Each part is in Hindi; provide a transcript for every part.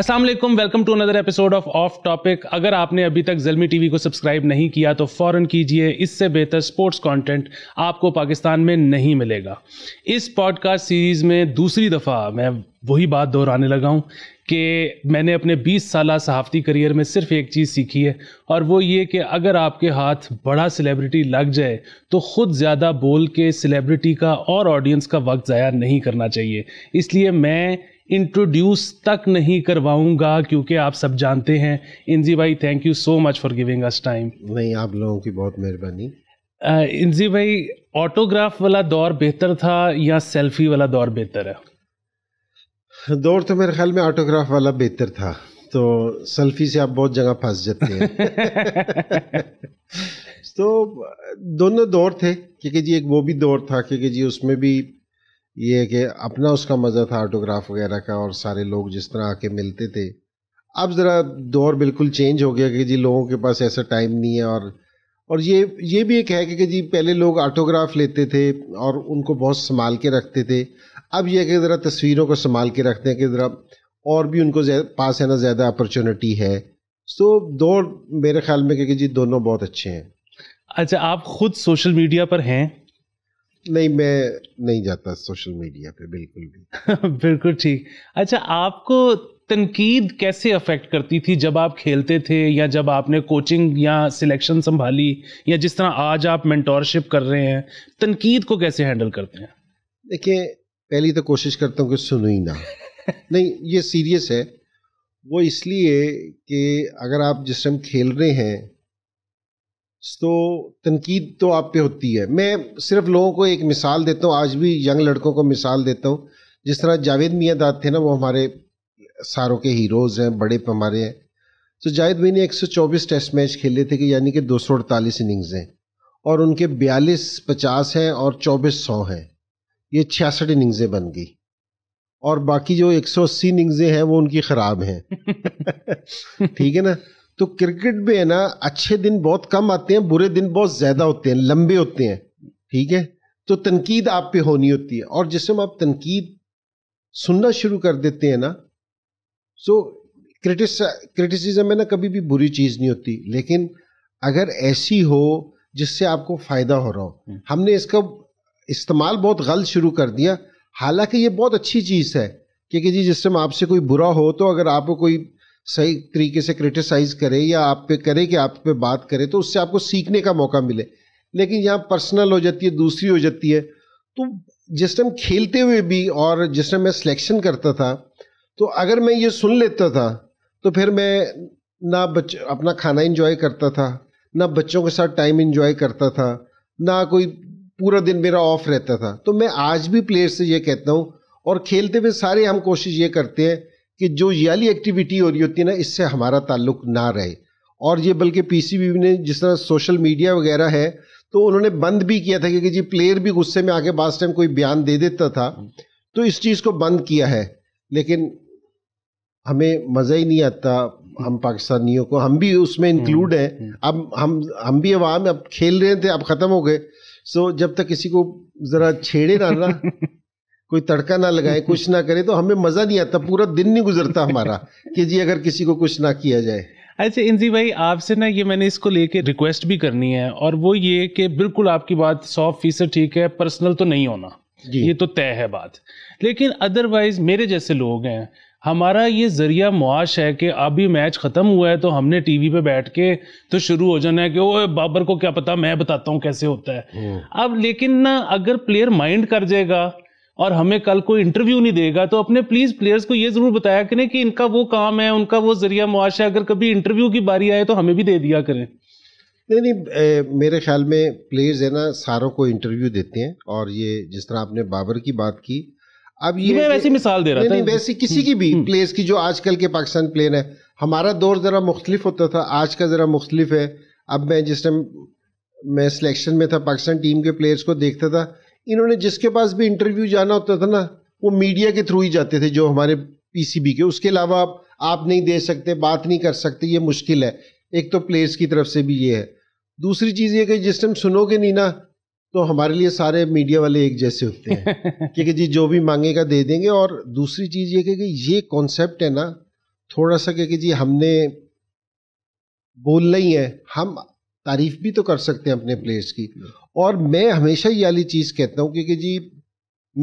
Aslam welcome to another episode of off topic अगर आपने अभी तक जलमी वी को सब्सक्राइब नहीं किया तो फ़ौर कीजिए इससे बेहतर स्पोर्ट्स कंटेंट आपको पाकिस्तान में नहीं मिलेगा इस पॉडकास्ट सीरीज़ में दूसरी दफ़ा मैं वही बात दोहराने लगा हूँ कि मैंने अपने 20 साल सहाफ़ती करियर में सिर्फ एक चीज़ सीखी है और वो ये कि अगर आपके हाथ बड़ा सेलिब्रिटी लग जाए तो ख़ुद ज़्यादा बोल के सेलिब्रिटी का और ऑडियंस का वक्त ज़ाया नहीं करना चाहिए इसलिए मैं इंट्रोड्यूस तक नहीं करवाऊंगा क्योंकि आप सब जानते हैं इंजी भाई thank you so much for giving us time नहीं आप लोगों की बहुत मेहरबानी इंजी भाई ऑटोग्राफ वाला दौर बेहतर था या सेल्फी वाला दौर बेहतर है दौर तो मेरे ख्याल में ऑटोग्राफ वाला बेहतर था तो सेल्फी से आप बहुत जगह फंस जाते हैं तो दोनों दौर थे क्योंकि जी एक वो भी दौर था क्योंकि जी उसमें भी ये है कि अपना उसका मज़ा था ऑटोग्राफ वगैरह का और सारे लोग जिस तरह आके मिलते थे अब ज़रा दौर बिल्कुल चेंज हो गया कि जी लोगों के पास ऐसा टाइम नहीं है और और ये ये भी एक है कि, कि जी पहले लोग ऑटोग्राफ लेते थे और उनको बहुत संभाल के रखते थे अब यह कि ज़रा तस्वीरों को संभाल के रखते हैं कि ज़रा और भी उनको पास है ना ज़्यादा अपॉर्चुनिटी है सो so, दौर मेरे ख्याल में कि जी दोनों बहुत अच्छे हैं अच्छा आप खुद सोशल मीडिया पर हैं नहीं मैं नहीं जाता सोशल मीडिया पे बिल्कुल भी बिल्कुल ठीक अच्छा आपको तनकीद कैसे अफेक्ट करती थी जब आप खेलते थे या जब आपने कोचिंग या सिलेक्शन संभाली या जिस तरह आज आप मेंटोरशिप कर रहे हैं तनकीद को कैसे हैंडल करते हैं देखिए पहली तो कोशिश करता हूँ कि सुनो ही ना नहीं ये सीरियस है वो इसलिए कि अगर आप जिस टाइम खेल रहे हैं तो तनकीद तो आप पे होती है मैं सिर्फ लोगों को एक मिसाल देता हूँ आज भी यंग लड़कों को मिसाल देता हूँ जिस तरह जावेद मियाँ दाद थे ना वो हमारे सारों के हीरोज़ हैं बड़े हमारे हैं तो जावेद मियाँ ने 124 टेस्ट मैच खेले थे कि यानी कि दो इनिंग्स हैं और उनके बयालीस पचास हैं और चौबीस सौ हैं ये छियासठ इनिंग्सें बन गई और बाकी जो 180 इनिंग्जें हैं वो उनकी ख़राब हैं ठीक है ना तो क्रिकेट में है ना अच्छे दिन बहुत कम आते हैं बुरे दिन बहुत ज़्यादा होते हैं लंबे होते हैं ठीक है तो तनकीद आप पे होनी होती है और जिसमें आप तनकीद सुनना शुरू कर देते हैं ना सो क्रिटिस क्रिटिसिज्म है ना कभी भी बुरी चीज़ नहीं होती लेकिन अगर ऐसी हो जिससे आपको फ़ायदा हो रहा हो हम्म। हमने इसका इस्तेमाल बहुत गलत शुरू कर दिया हालांकि ये बहुत अच्छी चीज़ है क्योंकि जी जिस समय आपसे कोई बुरा हो तो अगर आपको कोई सही तरीके से क्रिटिसाइज करे या आप पे करे कि आप पे बात करे तो उससे आपको सीखने का मौका मिले लेकिन यहाँ पर्सनल हो जाती है दूसरी हो जाती है तो जिस टाइम खेलते हुए भी और जिस टाइम मैं सिलेक्शन करता था तो अगर मैं ये सुन लेता था तो फिर मैं ना बच अपना खाना इन्जॉय करता था ना बच्चों के साथ टाइम इन्जॉय करता था ना कोई पूरा दिन मेरा ऑफ रहता था तो मैं आज भी प्लेयर से ये कहता हूँ और खेलते हुए सारे हम कोशिश ये करते हैं कि जो याली एक्टिविटी हो रही होती है ना इससे हमारा ताल्लुक ना रहे और ये बल्कि पीसीबी ने जिस तरह सोशल मीडिया वगैरह है तो उन्होंने बंद भी किया था क्योंकि जी प्लेयर भी गुस्से में आके बास टाइम कोई बयान दे देता था तो इस चीज़ को बंद किया है लेकिन हमें मज़ा ही नहीं आता हम पाकिस्तानियों को हम भी उसमें इंक्लूड हम्म, हैं हम्म। अब हम हम भी अवाम अब खेल रहे थे अब ख़त्म हो गए सो जब तक किसी को ज़रा छेड़े ना कोई तड़का ना लगाए कुछ ना करे तो हमें मज़ा नहीं आता पूरा दिन नहीं गुजरता हमारा कि जी अगर किसी को कुछ ना किया जाए अच्छा इंजी भाई आपसे ना ये मैंने इसको लेके रिक्वेस्ट भी करनी है और वो ये कि बिल्कुल आपकी बात सौ फीसद ठीक है पर्सनल तो नहीं होना ये तो तय है बात लेकिन अदरवाइज मेरे जैसे लोग हैं हमारा ये जरिया मुआश है कि अभी मैच ख़त्म हुआ है तो हमने टीवी पे बैठ के तो शुरू हो जाना है कि ओए बाबर को क्या पता मैं बताता हूँ कैसे होता है हम्म। अब लेकिन ना अगर प्लेयर माइंड कर जाएगा और हमें कल कोई इंटरव्यू नहीं देगा तो अपने प्लीज प्लेयर्स को ये जरूर बताया करें कि इनका वो काम है उनका वो जरिया मुआशा अगर कभी इंटरव्यू की बारी आए तो हमें भी दे दिया करें नहीं नहीं ए, मेरे ख्याल में प्लेयर्स है ना सारों को इंटरव्यू देते हैं और ये जिस तरह आपने बाबर की बात की अब ये मैं वैसी मिसाल दे रहा नहीं, था नहीं, वैसी किसी की भी प्लेयर्स हम्म, हम्म। की जो आजकल के पाकिस्तान प्लेयर है हमारा दौर ज़रा मुख्तलिफ होता था आज का ज़रा मुख्तलिफ है अब मैं जिस टाइम मैं सिलेक्शन में था पाकिस्तान टीम के प्लेयर्स को देखता था इन्होंने जिसके पास भी इंटरव्यू जाना होता था ना वो मीडिया के थ्रू ही जाते थे जो हमारे पीसीबी के उसके अलावा आप आप नहीं दे सकते बात नहीं कर सकते ये मुश्किल है एक तो प्लेयर्स की तरफ से भी ये है दूसरी चीज़ ये कि जिस टाइम सुनोगे नहीं ना तो हमारे लिए सारे मीडिया वाले एक जैसे होते हैं क्योंकि जी जो भी मांगेगा दे देंगे और दूसरी चीज़ ये कि ये कॉन्सेप्ट है ना थोड़ा सा कि जी हमने बोलना ही है हम तारीफ भी तो कर सकते हैं अपने प्लेयर्स की हम्म। और मैं हमेशा ये वाली चीज़ कहता हूँ क्योंकि जी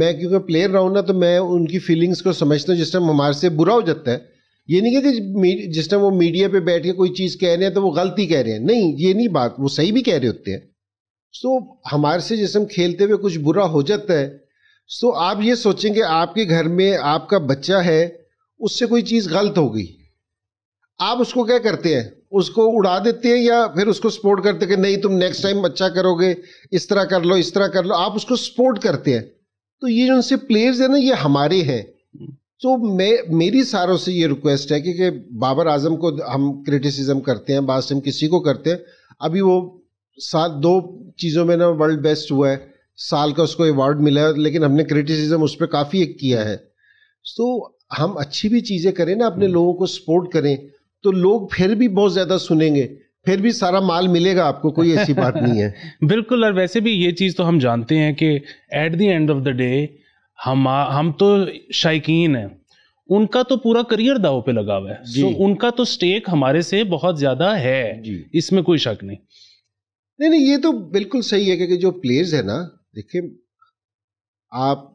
मैं क्योंकि प्लेयर रहा हूँ ना तो मैं उनकी फीलिंग्स को समझता हूँ जिस टाइम हमारे से बुरा हो जाता है ये नहीं कहते जिस टाइम वो मीडिया पे बैठ के कोई चीज़ कह रहे हैं तो वो गलती कह रहे हैं नहीं ये नहीं बात वो सही भी कह रहे होते हैं सो हमारे से जिस टाइम खेलते हुए कुछ बुरा हो जाता है सो आप ये सोचेंगे आपके घर में आपका बच्चा है उससे कोई चीज़ गलत हो गई आप उसको क्या करते हैं उसको उड़ा देते हैं या फिर उसको सपोर्ट करते हैं कि नहीं तुम नेक्स्ट टाइम अच्छा करोगे इस तरह कर लो इस तरह कर लो आप उसको सपोर्ट करते हैं तो ये जो उनसे प्लेयर्स हैं ना ये हमारे हैं तो मैं मेरी सारों से ये रिक्वेस्ट है कि, कि बाबर आजम को हम क्रिटिसिज्म करते हैं बाद हम किसी को करते हैं अभी वो सात दो चीज़ों में ना वर्ल्ड बेस्ट हुआ है साल का उसको अवार्ड मिला है लेकिन हमने क्रिटिसिज्म उस पर काफ़ी एक किया है तो हम अच्छी भी चीज़ें करें ना अपने हम्म। लोगों को सपोर्ट करें तो लोग फिर भी बहुत ज़्यादा सुनेंगे फिर भी सारा माल मिलेगा आपको कोई ऐसी बात नहीं है बिल्कुल और वैसे भी ये चीज़ तो हम जानते हैं कि at the end of the day हम हम तो शायकीन हैं उनका तो पूरा करियर दाव पे लगा हुआ है सो उनका तो स्टेक हमारे से बहुत ज़्यादा है इसमें कोई शक नहीं नहीं नहीं ये तो बिल्कुल सही है क्योंकि जो प्लेयर्स है ना देखिए आप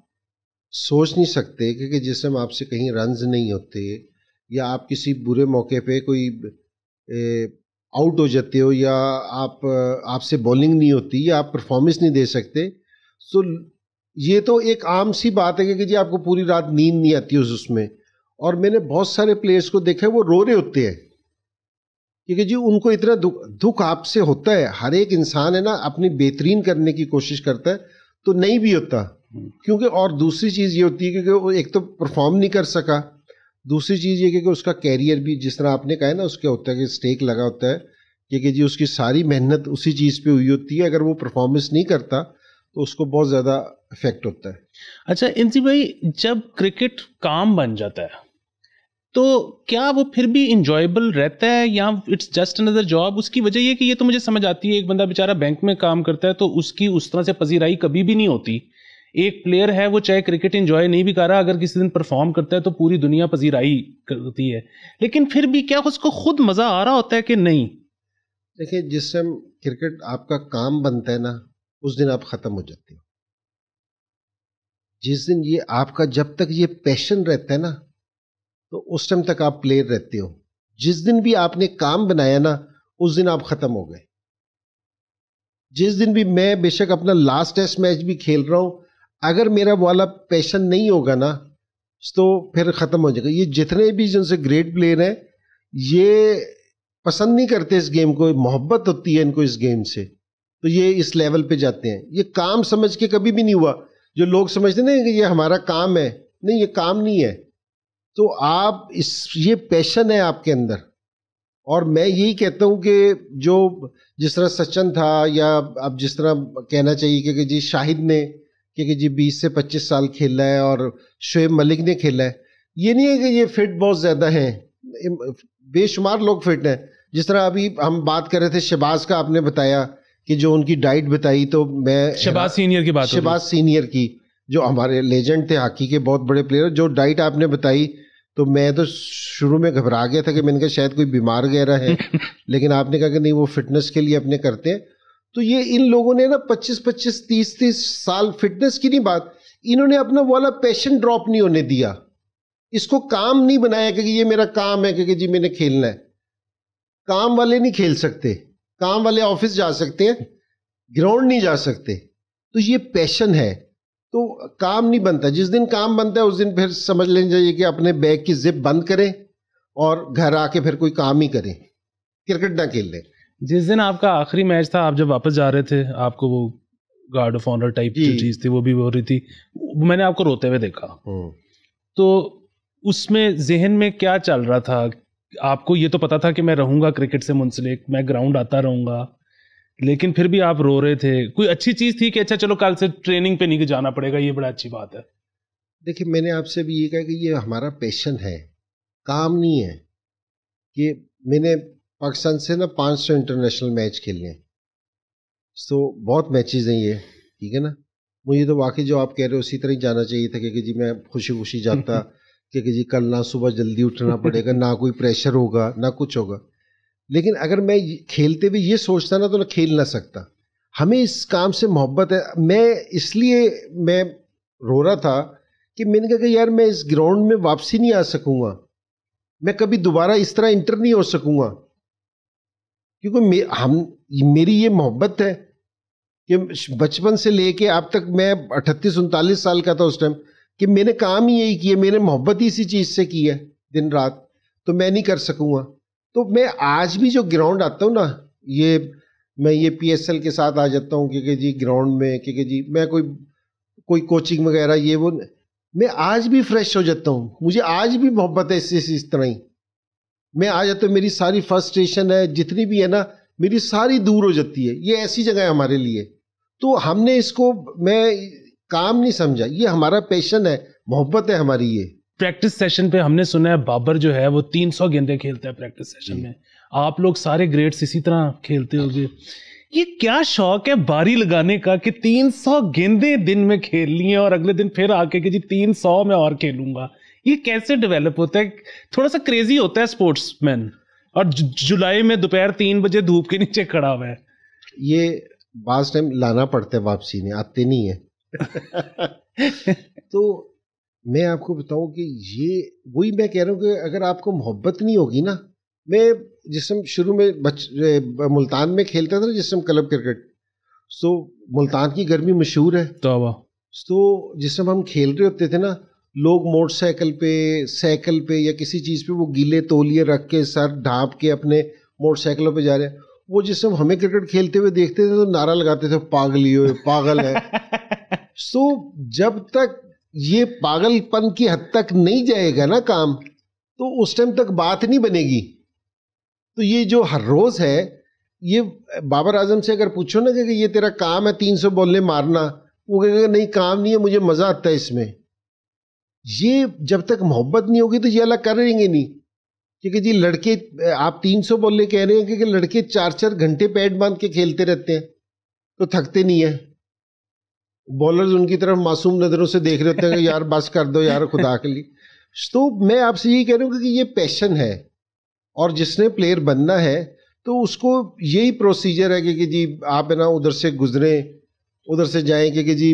सोच नहीं सकते क्योंकि जिस आपसे कहीं रन नहीं होते या आप किसी बुरे मौके पे कोई ए, आउट हो जाते हो या आप आपसे बॉलिंग नहीं होती या आप परफॉर्मेंस नहीं दे सकते सो ये तो एक आम सी बात है कि जी आपको पूरी रात नींद नहीं आती उस उसमें और मैंने बहुत सारे प्लेयर्स को देखा है वो रो रहे होते हैं क्योंकि जी उनको इतना दुख दुख आपसे होता है हर एक इंसान है ना अपनी बेहतरीन करने की कोशिश करता है तो नहीं भी होता हम्म। क्योंकि और दूसरी चीज़ ये होती है क्योंकि वो एक तो परफॉर्म नहीं कर सका दूसरी चीज़ ये कि उसका कैरियर भी जिस तरह आपने कहा है ना उसके होता है कि स्टेक लगा होता है कि, कि जी उसकी सारी मेहनत उसी चीज़ पे हुई होती है अगर वो परफॉर्मेंस नहीं करता तो उसको बहुत ज़्यादा इफेक्ट होता है अच्छा इंसी भाई जब क्रिकेट काम बन जाता है तो क्या वो फिर भी इंजॉयबल रहता है या इट्स जस्ट अनदर जॉब उसकी वजह ये कि ये तो मुझे समझ आती है एक बंदा बेचारा बैंक में काम करता है तो उसकी उस तरह से पजीराई कभी भी नहीं होती एक प्लेयर है वो चाहे क्रिकेट इंजॉय नहीं भी कर रहा अगर किसी दिन परफॉर्म करता है तो पूरी दुनिया पजीराई करती है लेकिन फिर भी क्या उसको खुद मज़ा आ रहा होता है कि नहीं देखिए जिस टाइम क्रिकेट आपका काम बनता है ना उस दिन आप ख़त्म हो जाते हो जिस दिन ये आपका जब तक ये पैशन रहता है ना तो उस टाइम तक आप प्लेयर रहते हो जिस दिन भी आपने काम बनाया ना उस दिन आप ख़त्म हो गए जिस दिन भी मैं बेशक अपना लास्ट टेस्ट मैच भी खेल रहा हूं अगर मेरा वाला पैशन नहीं होगा ना तो फिर ख़त्म हो जाएगा ये जितने भी जिनसे ग्रेट प्लेयर हैं ये पसंद नहीं करते इस गेम को मोहब्बत होती है इनको इस गेम से तो ये इस लेवल पे जाते हैं ये काम समझ के कभी भी नहीं हुआ जो लोग समझते ना कि ये हमारा काम है नहीं ये काम नहीं है तो आप इस ये पैशन है आपके अंदर और मैं यही कहता हूँ कि जो जिस तरह सचिन था या अब जिस तरह कहना चाहिए कि, कि जी शाहिद ने कि जी बीस से पच्चीस साल खेला है और शुएब मलिक ने खेला है ये नहीं है कि ये फिट बहुत ज़्यादा हैं बेशुमार लोग फिट हैं जिस तरह अभी हम बात कर रहे थे शहबाज़ का आपने बताया कि जो उनकी डाइट बताई तो मैं शहबाज सीनियर की बात शहबाज सीनियर की जो हमारे लेजेंड थे हॉकी के बहुत बड़े प्लेयर जो डाइट आपने बताई तो मैं तो शुरू में घबरा गया था कि मैंने कहा शायद कोई बीमार वगैरह है लेकिन आपने कहा कि नहीं वो फिटनेस के लिए अपने करते हैं तो ये इन लोगों ने ना 25-25 30-30 साल फिटनेस की नहीं बात इन्होंने अपना वाला पैशन ड्रॉप नहीं होने दिया इसको काम नहीं बनाया क्योंकि ये मेरा काम है क्योंकि जी मैंने खेलना है काम वाले नहीं खेल सकते काम वाले ऑफिस जा सकते हैं ग्राउंड नहीं जा सकते तो ये पैशन है तो काम नहीं बनता जिस दिन काम बनता है उस दिन फिर समझ लेना चाहिए कि अपने बैग की जिप बंद करें और घर आके फिर कोई काम ही करें क्रिकेट ना खेल लें जिस दिन आपका आखिरी मैच था आप जब वापस जा रहे थे आपको वो गार्ड ऑफ ऑनर टाइप की चीज थी वो भी हो रही थी मैंने आपको रोते हुए देखा हम्म। तो उसमें जहन में क्या चल रहा था आपको ये तो पता था कि मैं रहूंगा क्रिकेट से मुंसलिक मैं ग्राउंड आता रहूंगा लेकिन फिर भी आप रो रहे थे कोई अच्छी चीज़ थी कि अच्छा चलो कल से ट्रेनिंग पे नहीं जाना पड़ेगा ये बड़ा अच्छी बात है देखिए मैंने आपसे भी ये कहा कि ये हमारा पैशन है काम नहीं है कि मैंने पाकिस्तान से ना पाँच सौ इंटरनेशनल मैच खेलने हैं तो बहुत मैचेस हैं ये ठीक है ना मुझे तो वाकई जो आप कह रहे हो उसी तरह ही जाना चाहिए था कि जी मैं खुशी खुशी जाता क्योंकि जी कल ना सुबह जल्दी उठना पड़ेगा ना कोई प्रेशर होगा ना कुछ होगा लेकिन अगर मैं खेलते भी ये सोचता ना तो ना खेल ना सकता हमें इस काम से मोहब्बत है मैं इसलिए मैं रो रहा था कि मैंने कहा कि यार मैं इस ग्राउंड में वापसी नहीं आ सकूँगा मैं कभी दोबारा इस तरह इंटर नहीं हो सकूँगा क्योंकि मे, हम मेरी ये मोहब्बत है कि बचपन से लेके अब तक मैं अठतीस उनतालीस साल का था उस टाइम कि मैंने काम ही यही किया मैंने मोहब्बत ही इसी चीज़ से की है दिन रात तो मैं नहीं कर सकूँगा तो मैं आज भी जो ग्राउंड आता हूँ ना ये मैं ये पीएसएल के साथ आ जाता हूँ क्योंकि जी ग्राउंड में क्योंकि जी मैं कोई कोई कोचिंग वगैरह ये वो मैं आज भी फ्रेश हो जाता हूँ मुझे आज भी मोहब्बत है इससे इस तरह ही मैं आ जाता हूँ मेरी सारी फ्रस्ट्रेशन है जितनी भी है ना मेरी सारी दूर हो जाती है ये ऐसी जगह है हमारे लिए तो हमने इसको मैं काम नहीं समझा ये हमारा पैशन है मोहब्बत है हमारी ये प्रैक्टिस सेशन पे हमने सुना है बाबर जो है वो 300 गेंदे खेलता है प्रैक्टिस सेशन में आप लोग सारे ग्रेड्स इसी तरह खेलते हो ये क्या शौक है बारी लगाने का कि 300 गेंदे दिन में खेल लिए और अगले दिन फिर आके कि जी 300 मैं और खेलूंगा ये कैसे डेवलप होता है थोड़ा सा क्रेजी होता है स्पोर्ट्समैन और जुलाई में दोपहर तीन बजे धूप के नीचे खड़ा हुआ है ये बास टाइम लाना पड़ता है वापसी में आते नहीं है तो मैं आपको बताऊं कि ये वही मैं कह रहा हूँ कि अगर आपको मोहब्बत नहीं होगी ना मैं जिसम शुरू में बच मुल्तान में खेलता था ना जिसम क्लब क्रिकेट तो मुल्तान की गर्मी मशहूर है तो, तो जिसम हम खेल रहे होते थे ना लोग मोटरसाइकिल पे साइकिल पे या किसी चीज़ पे वो गीले तोलिए रख के सर ढांप के अपने मोटरसाइकिलों पे जा रहे हैं वो जिस समय हमें क्रिकेट खेलते हुए देखते थे तो नारा लगाते थे पागल ही पागल है सो so, जब तक ये पागलपन की हद तक नहीं जाएगा ना काम तो उस टाइम तक बात नहीं बनेगी तो ये जो हर रोज़ है ये बाबर आजम से अगर पूछो ना कि ये तेरा काम है तीन सौ बॉलें मारना वो कहेगा नहीं काम नहीं है मुझे मज़ा आता है इसमें ये जब तक मोहब्बत नहीं होगी तो ये अलग करेंगे नहीं क्योंकि जी लड़के आप तीन सौ बोलने कह रहे हैं क्योंकि लड़के चार चार घंटे पैड बांध के खेलते रहते हैं तो थकते नहीं है बॉलर उनकी तरफ मासूम नज़रों से देख रहे होते हैं यार बस कर दो यार खुदा के लिए तो मैं आपसे यही कह रहा हूँ कि ये पैशन है और जिसने प्लेयर बनना है तो उसको यही प्रोसीजर है कि, कि जी आप है ना उधर से गुजरें उधर से जाएं क्योंकि जी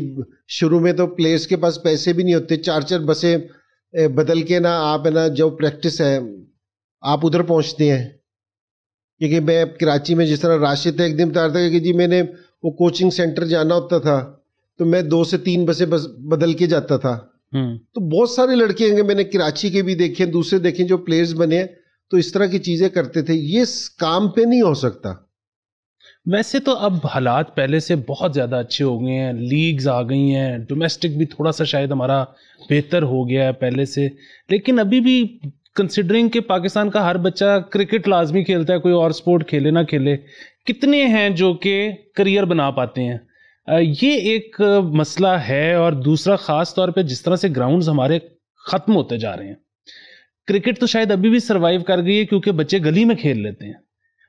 शुरू में तो प्लेयर्स के पास पैसे भी नहीं होते चार चार बसें बदल के ना आप है ना जो प्रैक्टिस है आप उधर पहुंचते हैं क्योंकि मैं कराची में जिस तरह राशि था एक दिन बता रहा था कि जी मैंने वो कोचिंग सेंटर जाना होता था तो मैं दो से तीन बसें बस बदल के जाता था हम्म। तो बहुत सारे लड़के होंगे मैंने कराची के भी देखे दूसरे देखे जो प्लेयर्स बने तो इस तरह की चीज़ें करते थे ये काम पे नहीं हो सकता वैसे तो अब हालात पहले से बहुत ज़्यादा अच्छे हो गए हैं लीग्स आ गई हैं डोमेस्टिक भी थोड़ा सा शायद हमारा बेहतर हो गया है पहले से लेकिन अभी भी कंसिडरिंग कि पाकिस्तान का हर बच्चा क्रिकेट लाजमी खेलता है कोई और स्पोर्ट खेले ना खेले कितने हैं जो कि करियर बना पाते हैं ये एक मसला है और दूसरा ख़ास तौर पे जिस तरह से ग्राउंड्स हमारे ख़त्म होते जा रहे हैं क्रिकेट तो शायद अभी भी सर्वाइव कर गई है क्योंकि बच्चे गली में खेल लेते हैं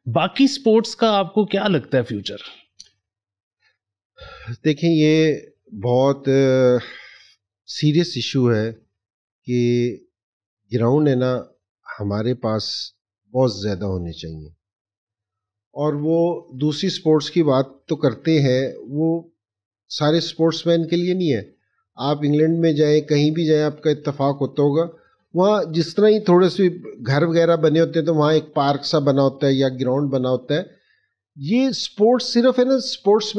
बाकी स्पोर्ट्स का आपको क्या लगता है फ्यूचर देखें ये बहुत सीरियस इशू है कि ग्राउंड है ना हमारे पास बहुत ज़्यादा होने चाहिए और वो दूसरी स्पोर्ट्स की बात तो करते हैं वो सारे स्पोर्ट्समैन के लिए नहीं है आप इंग्लैंड में जाएं कहीं भी जाएं आपका इत्तेफाक होता होगा वहाँ जिस तरह ही थोड़े से घर वगैरह बने होते हैं तो वहाँ एक पार्क सा बना होता है या ग्राउंड बना होता है ये स्पोर्ट्स सिर्फ है ना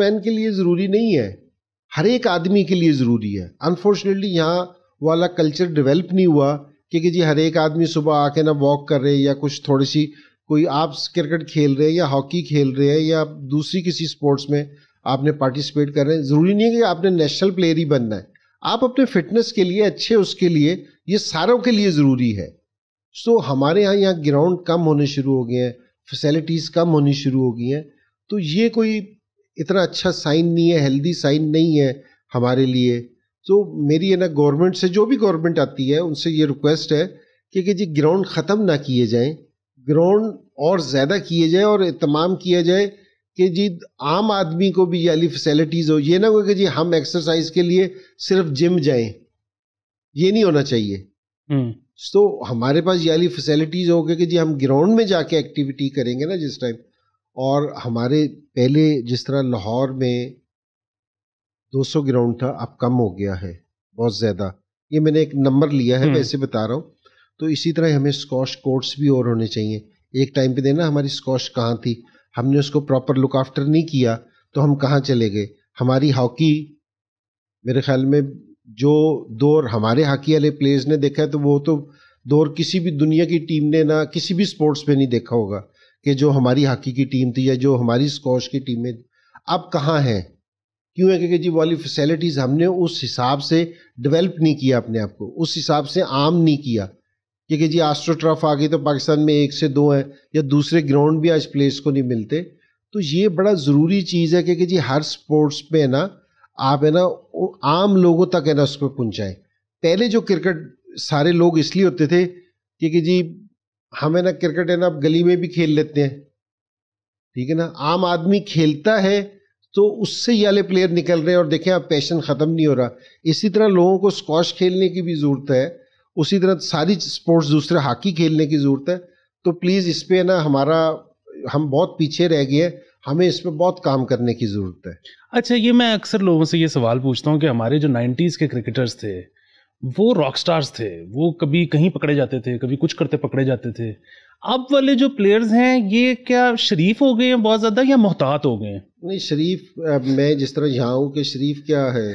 मैन के लिए ज़रूरी नहीं है हर एक आदमी के लिए ज़रूरी है अनफॉर्चुनेटली यहाँ वाला कल्चर डेवलप नहीं हुआ क्योंकि जी हर एक आदमी सुबह आके ना वॉक कर रहे हैं या कुछ थोड़ी सी कोई आप क्रिकेट खेल रहे हैं या हॉकी खेल रहे हैं या दूसरी किसी स्पोर्ट्स में आपने पार्टिसिपेट कर रहे हैं ज़रूरी नहीं है कि आपने नेशनल प्लेयर ही बनना है आप अपने फिटनेस के लिए अच्छे उसके लिए ये सारों के लिए ज़रूरी है तो हमारे यहाँ यहाँ ग्राउंड कम होने शुरू हो गए हैं फैसिलिटीज़ कम होनी शुरू हो गई हैं तो ये कोई इतना अच्छा साइन नहीं है हेल्दी साइन नहीं है हमारे लिए तो मेरी है ना गवर्नमेंट से जो भी गवर्नमेंट आती है उनसे ये रिक्वेस्ट है कि कि जी ग्राउंड ख़त्म ना किए जाएं ग्राउंड और ज़्यादा किए जाए और तमाम किया जाए कि जी आम आदमी को भी ये फैसिलिटीज़ हो ये ना हो कि जी हम एक्सरसाइज के लिए सिर्फ जिम जाएं ये नहीं होना चाहिए तो हमारे पास ये फैसिलिटीज़ हो गई कि जी हम ग्राउंड में जाके एक्टिविटी करेंगे ना जिस टाइम और हमारे पहले जिस तरह लाहौर में 200 ग्राउंड था अब कम हो गया है बहुत ज़्यादा ये मैंने एक नंबर लिया है वैसे हम्म। बता रहा हूँ तो इसी तरह हमें स्कॉश कोर्ट्स भी और होने चाहिए एक टाइम पे देना हमारी स्कॉश कहाँ थी हमने उसको प्रॉपर लुक आफ्टर नहीं किया तो हम कहाँ चले गए हमारी हॉकी मेरे ख्याल में जो दौर हमारे हॉकी वाले प्लेयर्स ने देखा है तो वो तो दौर किसी भी दुनिया की टीम ने ना किसी भी स्पोर्ट्स में नहीं देखा होगा कि जो हमारी हॉकी की टीम थी या जो हमारी स्कॉश की टीमें अब कहाँ हैं क्यों है क्योंकि जी वाली फैसिलिटीज़ हमने उस हिसाब से डेवलप नहीं किया अपने आप को उस हिसाब से आम नहीं किया ये कि जी आस्ट्रो ट्रफ आ गई तो पाकिस्तान में एक से दो हैं या दूसरे ग्राउंड भी आज प्लेस को नहीं मिलते तो ये बड़ा ज़रूरी चीज़ है कि, जी हर स्पोर्ट्स में है ना आप है ना आम लोगों तक है ना उसको पहुँचाएँ पहले जो क्रिकेट सारे लोग इसलिए होते थे कि, जी हम है ना क्रिकेट है ना आप गली में भी खेल लेते हैं ठीक है ना आम आदमी खेलता है तो उससे ये वाले प्लेयर निकल रहे हैं और देखें आप पैशन ख़त्म नहीं हो रहा इसी तरह लोगों को स्कॉश खेलने की भी ज़रूरत है उसी तरह सारी स्पोर्ट्स दूसरे हॉकी खेलने की ज़रूरत है तो प्लीज़ इस पर ना हमारा हम बहुत पीछे रह गए हमें इस पर बहुत काम करने की ज़रूरत है अच्छा ये मैं अक्सर लोगों से ये सवाल पूछता हूँ कि हमारे जो नाइन्टीज़ के क्रिकेटर्स थे वो रॉक स्टार्स थे वो कभी कहीं पकड़े जाते थे कभी कुछ करते पकड़े जाते थे अब वाले जो प्लेयर्स हैं ये क्या शरीफ हो गए हैं बहुत ज़्यादा या मोहतात हो गए हैं नहीं शरीफ मैं जिस तरह यहाँ हूँ कि शरीफ क्या है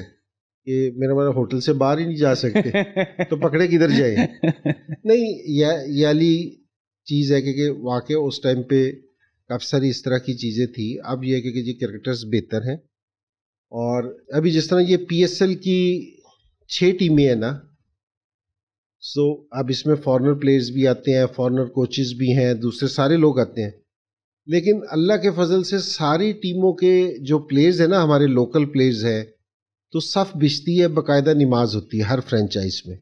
कि मेरा मेरा मतलब होटल से बाहर ही नहीं जा सकते तो पकड़े किधर जाए नहीं या याली चीज़ है क्योंकि वाकई उस टाइम पे काफ़ी सारी इस तरह की चीज़ें थी अब यह है कि जी क्रिकेटर्स बेहतर हैं और अभी जिस तरह ये पीएसएल की छः टीमें हैं ना सो अब इसमें फॉरेनर प्लेयर्स भी आते हैं फॉरेनर कोचेस भी हैं दूसरे सारे लोग आते हैं लेकिन अल्लाह के फजल से सारी टीमों के जो प्लेयर्स हैं ना हमारे लोकल प्लेयर्स हैं तो सफ़ बिछती है बाकायदा नमाज होती है हर फ्रेंचाइज में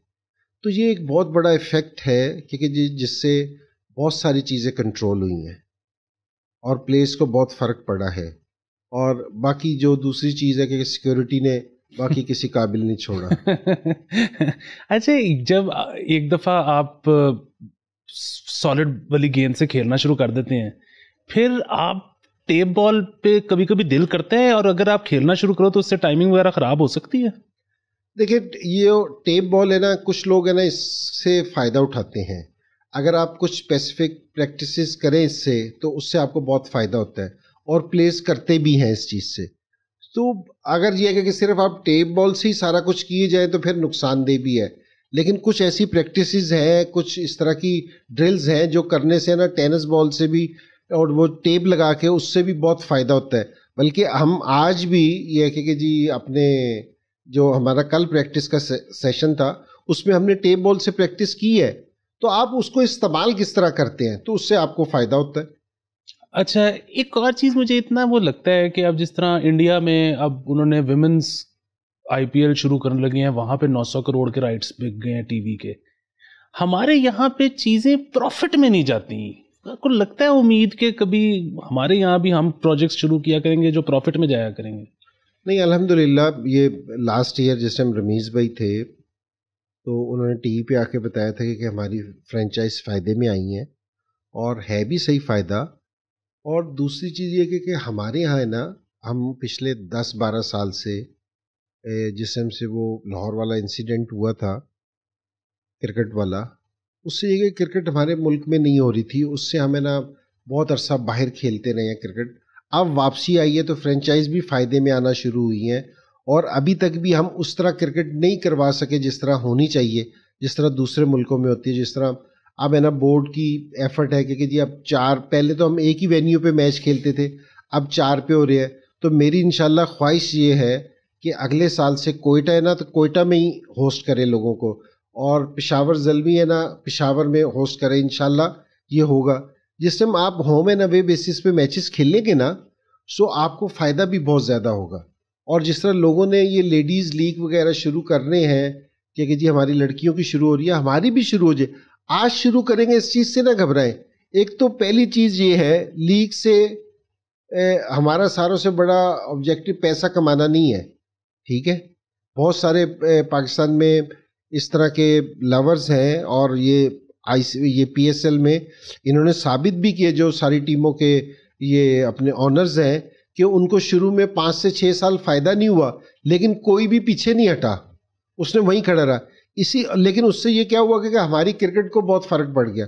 तो ये एक बहुत बड़ा इफ़ेक्ट है क्योंकि जिससे बहुत सारी चीज़ें कंट्रोल हुई हैं और प्लेस को बहुत फ़र्क पड़ा है और बाकी जो दूसरी चीज़ है कि सिक्योरिटी ने बाकी किसी काबिल नहीं छोड़ा अच्छा जब एक दफ़ा आप सॉलिड वाली गेंद से खेलना शुरू कर देते हैं फिर आप टेप बॉल पे कभी कभी दिल करते हैं और अगर आप खेलना शुरू करो तो उससे टाइमिंग वगैरह ख़राब हो सकती है देखिए ये टेप बॉल है ना कुछ लोग है ना इससे फ़ायदा उठाते हैं अगर आप कुछ स्पेसिफिक प्रैक्टिस करें इससे तो उससे आपको बहुत फ़ायदा होता है और प्लेस करते भी हैं इस चीज़ से तो अगर ये है कि सिर्फ आप टेप बॉल से ही सारा कुछ किए जाए तो फिर नुकसानदेह भी है लेकिन कुछ ऐसी प्रैक्टिसेस हैं कुछ इस तरह की ड्रिल्स हैं जो करने से ना टेनिस बॉल से भी और वो टेप लगा के उससे भी बहुत फ़ायदा होता है बल्कि हम आज भी ये है कि जी अपने जो हमारा कल प्रैक्टिस का से, सेशन था उसमें हमने टेप बॉल से प्रैक्टिस की है तो आप उसको इस्तेमाल किस तरह करते हैं तो उससे आपको फ़ायदा होता है अच्छा एक और चीज़ मुझे इतना वो लगता है कि अब जिस तरह इंडिया में अब उन्होंने विमेंस आईपीएल शुरू करने लगे हैं वहाँ पे 900 करोड़ के राइट्स बिक गए हैं टीवी के हमारे यहाँ पे चीज़ें प्रॉफिट में नहीं जाती आपको लगता है उम्मीद के कभी हमारे यहाँ भी हम प्रोजेक्ट्स शुरू किया करेंगे जो प्रॉफिट में जाया करेंगे नहीं अल्हम्दुलिल्लाह ये लास्ट ईयर जिस टाइम रमीज़ भाई थे तो उन्होंने टी पे आके बताया था कि, कि हमारी फ्रेंचाइज फ़ायदे में आई है और है भी सही फ़ायदा और दूसरी चीज़ ये कि, कि हमारे यहाँ है ना हम पिछले दस बारह साल से जिस टाइम से वो लाहौर वाला इंसिडेंट हुआ था क्रिकेट वाला उससे ये क्रिकेट हमारे मुल्क में नहीं हो रही थी उससे हमें ना बहुत अरसा बाहर खेलते रहे हैं क्रिकेट अब वापसी आई है तो फ्रेंचाइज भी फ़ायदे में आना शुरू हुई हैं और अभी तक भी हम उस तरह क्रिकेट नहीं करवा सके जिस तरह होनी चाहिए जिस तरह दूसरे मुल्कों में होती है जिस तरह अब है ना बोर्ड की एफर्ट है कि, जी अब चार पहले तो हम एक ही वेन्यू पे मैच खेलते थे अब चार पे हो रहे हैं तो मेरी इन ख्वाहिश ये है कि अगले साल से कोयटा है ना तो कोयटा में ही होस्ट करें लोगों को और पिशावर जलवी है ना पिशावर में होस्ट करें इन ये होगा जिस टाइम आप होम एंड अवे बेसिस पे मैचेस खेलेंगे ना सो आपको फ़ायदा भी बहुत ज़्यादा होगा और जिस तरह लोगों ने ये लेडीज़ लीग वगैरह शुरू करने हैं कि जी हमारी लड़कियों की शुरू हो रही है हमारी भी शुरू हो जाए आज शुरू करेंगे इस चीज़ से ना घबराएं एक तो पहली चीज़ ये है लीग से ए, हमारा सारों से बड़ा ऑब्जेक्टिव पैसा कमाना नहीं है ठीक है बहुत सारे ए, पाकिस्तान में इस तरह के लवर्स हैं और ये आई ये पी में इन्होंने साबित भी किए जो सारी टीमों के ये अपने ऑनर्स हैं कि उनको शुरू में पाँच से छः साल फायदा नहीं हुआ लेकिन कोई भी पीछे नहीं हटा उसने वहीं खड़ा रहा इसी लेकिन उससे ये क्या हुआ कि हमारी क्रिकेट को बहुत फ़र्क पड़ गया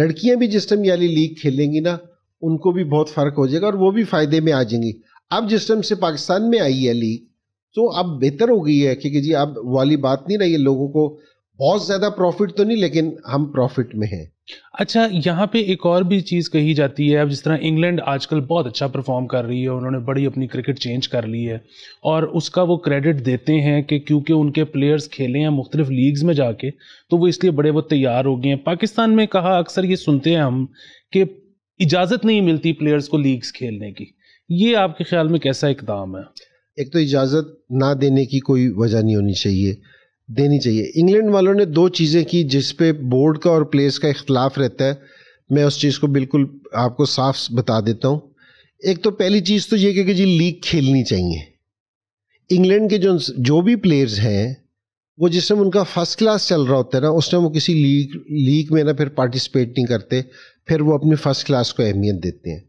लड़कियां भी जिस टाइम याली लीग खेलेंगी ना उनको भी बहुत फ़र्क हो जाएगा और वो भी फ़ायदे में आ जाएंगी अब जिस टाइम से पाकिस्तान में आई है लीग तो अब बेहतर हो गई है क्योंकि जी अब वाली बात नहीं रही है लोगों को बहुत ज़्यादा प्रॉफिट तो नहीं लेकिन हम प्रॉफिट में हैं अच्छा यहाँ पे एक और भी चीज़ कही जाती है अब जिस तरह इंग्लैंड आजकल बहुत अच्छा परफॉर्म कर रही है उन्होंने बड़ी अपनी क्रिकेट चेंज कर ली है और उसका वो क्रेडिट देते हैं कि क्योंकि उनके प्लेयर्स खेले हैं मुख्तलिफ लीग्स में जाके तो वो इसलिए बड़े बहुत तैयार हो गए हैं पाकिस्तान में कहा अक्सर ये सुनते हैं हम कि इजाज़त नहीं मिलती प्लेयर्स को लीग्स खेलने की ये आपके ख्याल में कैसा इकदाम है एक तो इजाज़त ना देने की कोई वजह नहीं होनी चाहिए देनी चाहिए इंग्लैंड वालों ने दो चीज़ें की जिस पे बोर्ड का और प्लेस का इख्तलाफ रहता है मैं उस चीज़ को बिल्कुल आपको साफ बता देता हूँ एक तो पहली चीज़ तो ये कि जी लीग खेलनी चाहिए इंग्लैंड के जो जो भी प्लेयर्स हैं वो जिस टाइम उनका फर्स्ट क्लास चल रहा होता है ना उस टाइम वो किसी लीग लीग में ना फिर पार्टिसिपेट नहीं करते फिर वो अपनी फ़र्स्ट क्लास को अहमियत देते हैं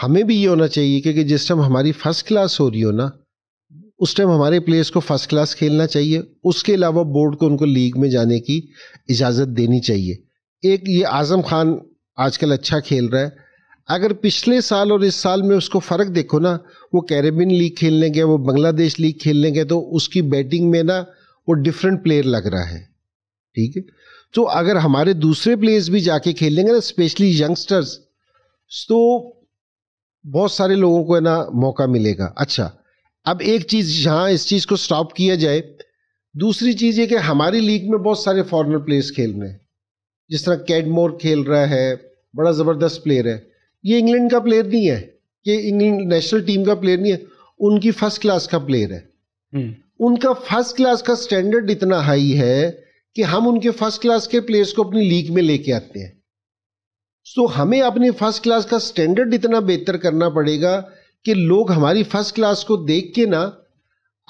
हमें भी ये होना चाहिए कि, कि जिस टाइम हमारी फ़र्स्ट क्लास हो रही हो ना उस टाइम हमारे प्लेयर्स को फर्स्ट क्लास खेलना चाहिए उसके अलावा बोर्ड को उनको लीग में जाने की इजाज़त देनी चाहिए एक ये आज़म खान आजकल अच्छा खेल रहा है अगर पिछले साल और इस साल में उसको फ़र्क देखो ना वो कैरेबियन लीग खेलने गए वो बांग्लादेश लीग खेलने गए तो उसकी बैटिंग में ना वो डिफरेंट प्लेयर लग रहा है ठीक है तो अगर हमारे दूसरे प्लेयर्स भी जाके खेलेंगे ना स्पेशली यंगस्टर्स तो बहुत सारे लोगों को है ना मौका मिलेगा अच्छा अब एक चीज़ जहां इस चीज़ को स्टॉप किया जाए दूसरी चीज़ ये कि हमारी लीग में बहुत सारे फॉरनर प्लेयर्स खेल रहे हैं जिस तरह कैडमोर खेल रहा है बड़ा ज़बरदस्त प्लेयर है ये इंग्लैंड का प्लेयर नहीं है ये इंग्लैंड नेशनल टीम का प्लेयर नहीं है उनकी फर्स्ट क्लास का प्लेयर है हम्म। उनका फर्स्ट क्लास का स्टैंडर्ड इतना हाई है कि हम उनके फर्स्ट क्लास के प्लेयर्स को अपनी लीग में लेके आते हैं सो हमें अपनी फर्स्ट क्लास का स्टैंडर्ड इतना बेहतर करना पड़ेगा कि लोग हमारी फर्स्ट क्लास को देख के ना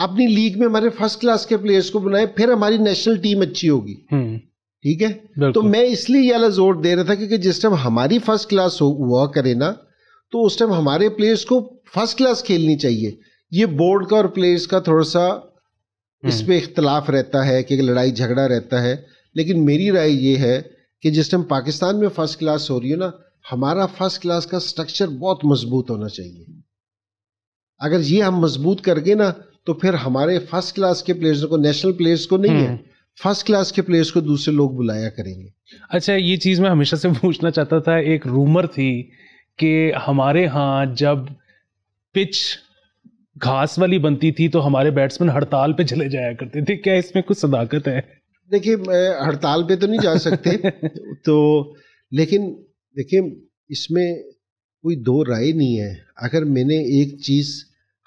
अपनी लीग में हमारे फर्स्ट क्लास के प्लेयर्स को बुलाए फिर हमारी नेशनल टीम अच्छी होगी हम्म। ठीक है तो मैं इसलिए ये वाला जोर दे रहा था क्योंकि जिस टाइम हमारी फर्स्ट क्लास हुआ करे ना तो उस टाइम हमारे प्लेयर्स को फर्स्ट क्लास खेलनी चाहिए ये बोर्ड का और प्लेयर्स का थोड़ा सा हम्म। इस पर इख्तलाफ रहता है कि लड़ाई झगड़ा रहता है लेकिन मेरी राय ये है कि जिस टाइम पाकिस्तान में फर्स्ट क्लास हो रही है ना हमारा फर्स्ट क्लास का स्ट्रक्चर बहुत मजबूत होना चाहिए अगर ये हम मजबूत करके ना तो फिर हमारे फर्स्ट क्लास के प्लेयर्स को नेशनल प्लेयर्स को नहीं है फर्स्ट हम्म। क्लास के प्लेयर्स को दूसरे लोग बुलाया करेंगे अच्छा ये चीज़ मैं हमेशा से पूछना चाहता था एक रूमर थी कि हमारे यहाँ जब पिच घास वाली बनती थी तो हमारे बैट्समैन हड़ताल पे चले जाया करते थे क्या इसमें कुछ सदाकत है देखिए हड़ताल पे तो नहीं जा सकते तो लेकिन देखिए इसमें कोई दो राय नहीं है अगर मैंने एक चीज़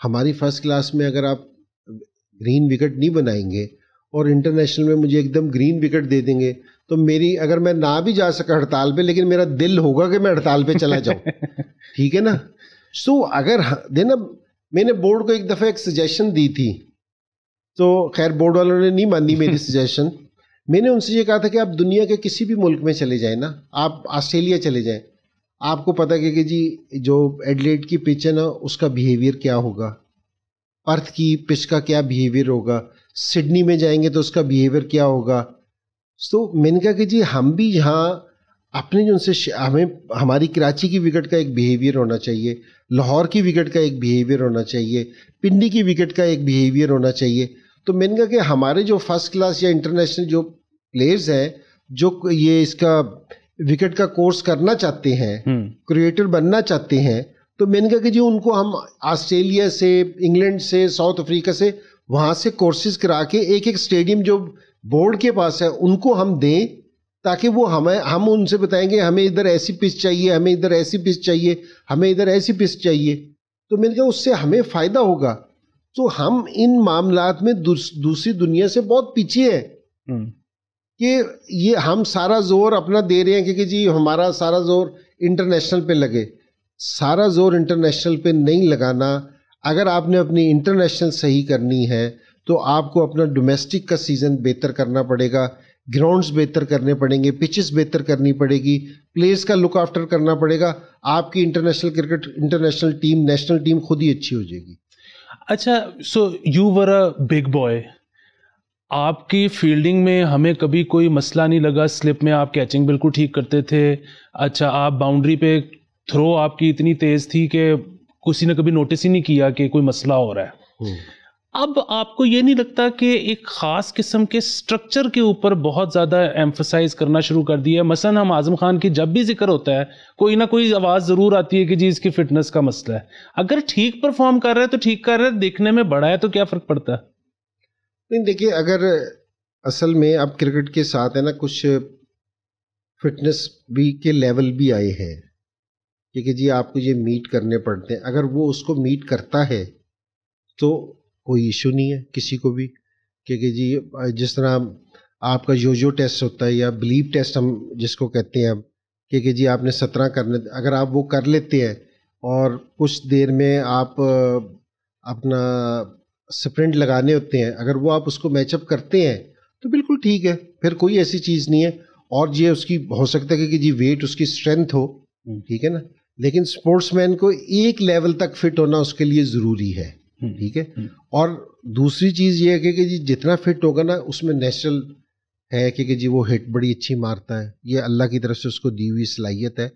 हमारी फर्स्ट क्लास में अगर आप ग्रीन विकेट नहीं बनाएंगे और इंटरनेशनल में मुझे एकदम ग्रीन विकेट दे देंगे तो मेरी अगर मैं ना भी जा सका हड़ताल पे लेकिन मेरा दिल होगा कि मैं हड़ताल पे चला जाऊँ ठीक है ना सो so, अगर देना मैंने बोर्ड को एक दफ़ा एक सजेशन दी थी तो खैर बोर्ड वालों ने नहीं मानी मेरी सजेशन मैंने उनसे ये कहा था कि आप दुनिया के किसी भी मुल्क में चले जाए ना आप ऑस्ट्रेलिया चले जाएँ आपको पता है कि जी जो एडलेट की पिच है ना उसका बिहेवियर क्या होगा पर्थ की पिच का क्या बिहेवियर होगा सिडनी में जाएंगे तो उसका बिहेवियर क्या होगा तो मैंने कहा कि जी हम भी यहाँ अपने जो उनसे हमें हमारी कराची की विकेट का एक बिहेवियर होना चाहिए लाहौर की विकेट का एक बिहेवियर होना चाहिए पिंडी की विकेट का एक बिहेवियर होना चाहिए तो मैंने कहा कि हमारे जो फर्स्ट क्लास या इंटरनेशनल जो प्लेयर्स हैं जो ये इसका विकेट का कोर्स करना चाहते हैं हम्म। क्रिएटर बनना चाहते हैं तो मैंने कहा कि जी उनको हम ऑस्ट्रेलिया से इंग्लैंड से साउथ अफ्रीका से वहाँ से कोर्सेज करा के एक एक स्टेडियम जो बोर्ड के पास है उनको हम दें ताकि वो हमें हम उनसे बताएंगे हमें इधर ऐसी पिच चाहिए हमें इधर ऐसी पिच चाहिए हमें इधर ऐसी पिच चाहिए तो मैंने कहा उससे हमें फ़ायदा होगा तो हम इन मामलात में दूसरी दुनिया से बहुत पीछे हैं हम्म। कि ये हम सारा जोर अपना दे रहे हैं क्योंकि जी हमारा सारा जोर इंटरनेशनल पे लगे सारा जोर इंटरनेशनल पे नहीं लगाना अगर आपने अपनी इंटरनेशनल सही करनी है तो आपको अपना डोमेस्टिक का सीज़न बेहतर करना पड़ेगा ग्राउंड्स बेहतर करने पड़ेंगे पिचेस बेहतर करनी पड़ेगी प्लेयर्स का लुक आफ्टर करना पड़ेगा आपकी international cricket international team national team खुद ही अच्छी हो जाएगी अच्छा so you were a big boy आपकी फील्डिंग में हमें कभी कोई मसला नहीं लगा स्लिप में आप कैचिंग बिल्कुल ठीक करते थे अच्छा आप बाउंड्री पे थ्रो आपकी इतनी तेज़ थी कि किसी ने कभी नोटिस ही नहीं किया कि कोई मसला हो रहा है हम्म। अब आपको ये नहीं लगता कि एक ख़ास किस्म के स्ट्रक्चर के ऊपर बहुत ज़्यादा एम्फोसाइज करना शुरू कर दिया है मसलन हम आज़म खान की जब भी जिक्र होता है कोई ना कोई आवाज़ ज़रूर आती है कि जी इसकी फ़िटनेस का मसला है अगर ठीक परफॉर्म कर रहा है तो ठीक कर रहा है देखने में बड़ा है तो क्या फ़र्क पड़ता है नहीं देखिए अगर असल में आप क्रिकेट के साथ है ना कुछ फिटनेस भी के लेवल भी आए हैं ठीक है जी आपको ये मीट करने पड़ते हैं अगर वो उसको मीट करता है तो कोई इशू नहीं है किसी को भी क्योंकि जी जिस तरह आपका योजो टेस्ट होता है या बिलीव टेस्ट हम जिसको कहते हैं अब क्योंकि जी आपने सत्रह करने अगर आप वो कर लेते हैं और कुछ देर में आप अपना स्प्रिंट लगाने होते हैं अगर वो आप उसको मैचअप करते हैं तो बिल्कुल ठीक है फिर कोई ऐसी चीज़ नहीं है और ये उसकी हो सकता है कि जी वेट उसकी स्ट्रेंथ हो हम्म। ठीक है ना लेकिन स्पोर्ट्समैन को एक लेवल तक फिट होना उसके लिए ज़रूरी है हम्म। ठीक है हम्म। और दूसरी चीज़ ये है कि, जी जितना फिट होगा ना उसमें नेचुरल है कि, कि जी वो हिट बड़ी अच्छी मारता है ये अल्लाह की तरफ से उसको दी हुई सलाहियत है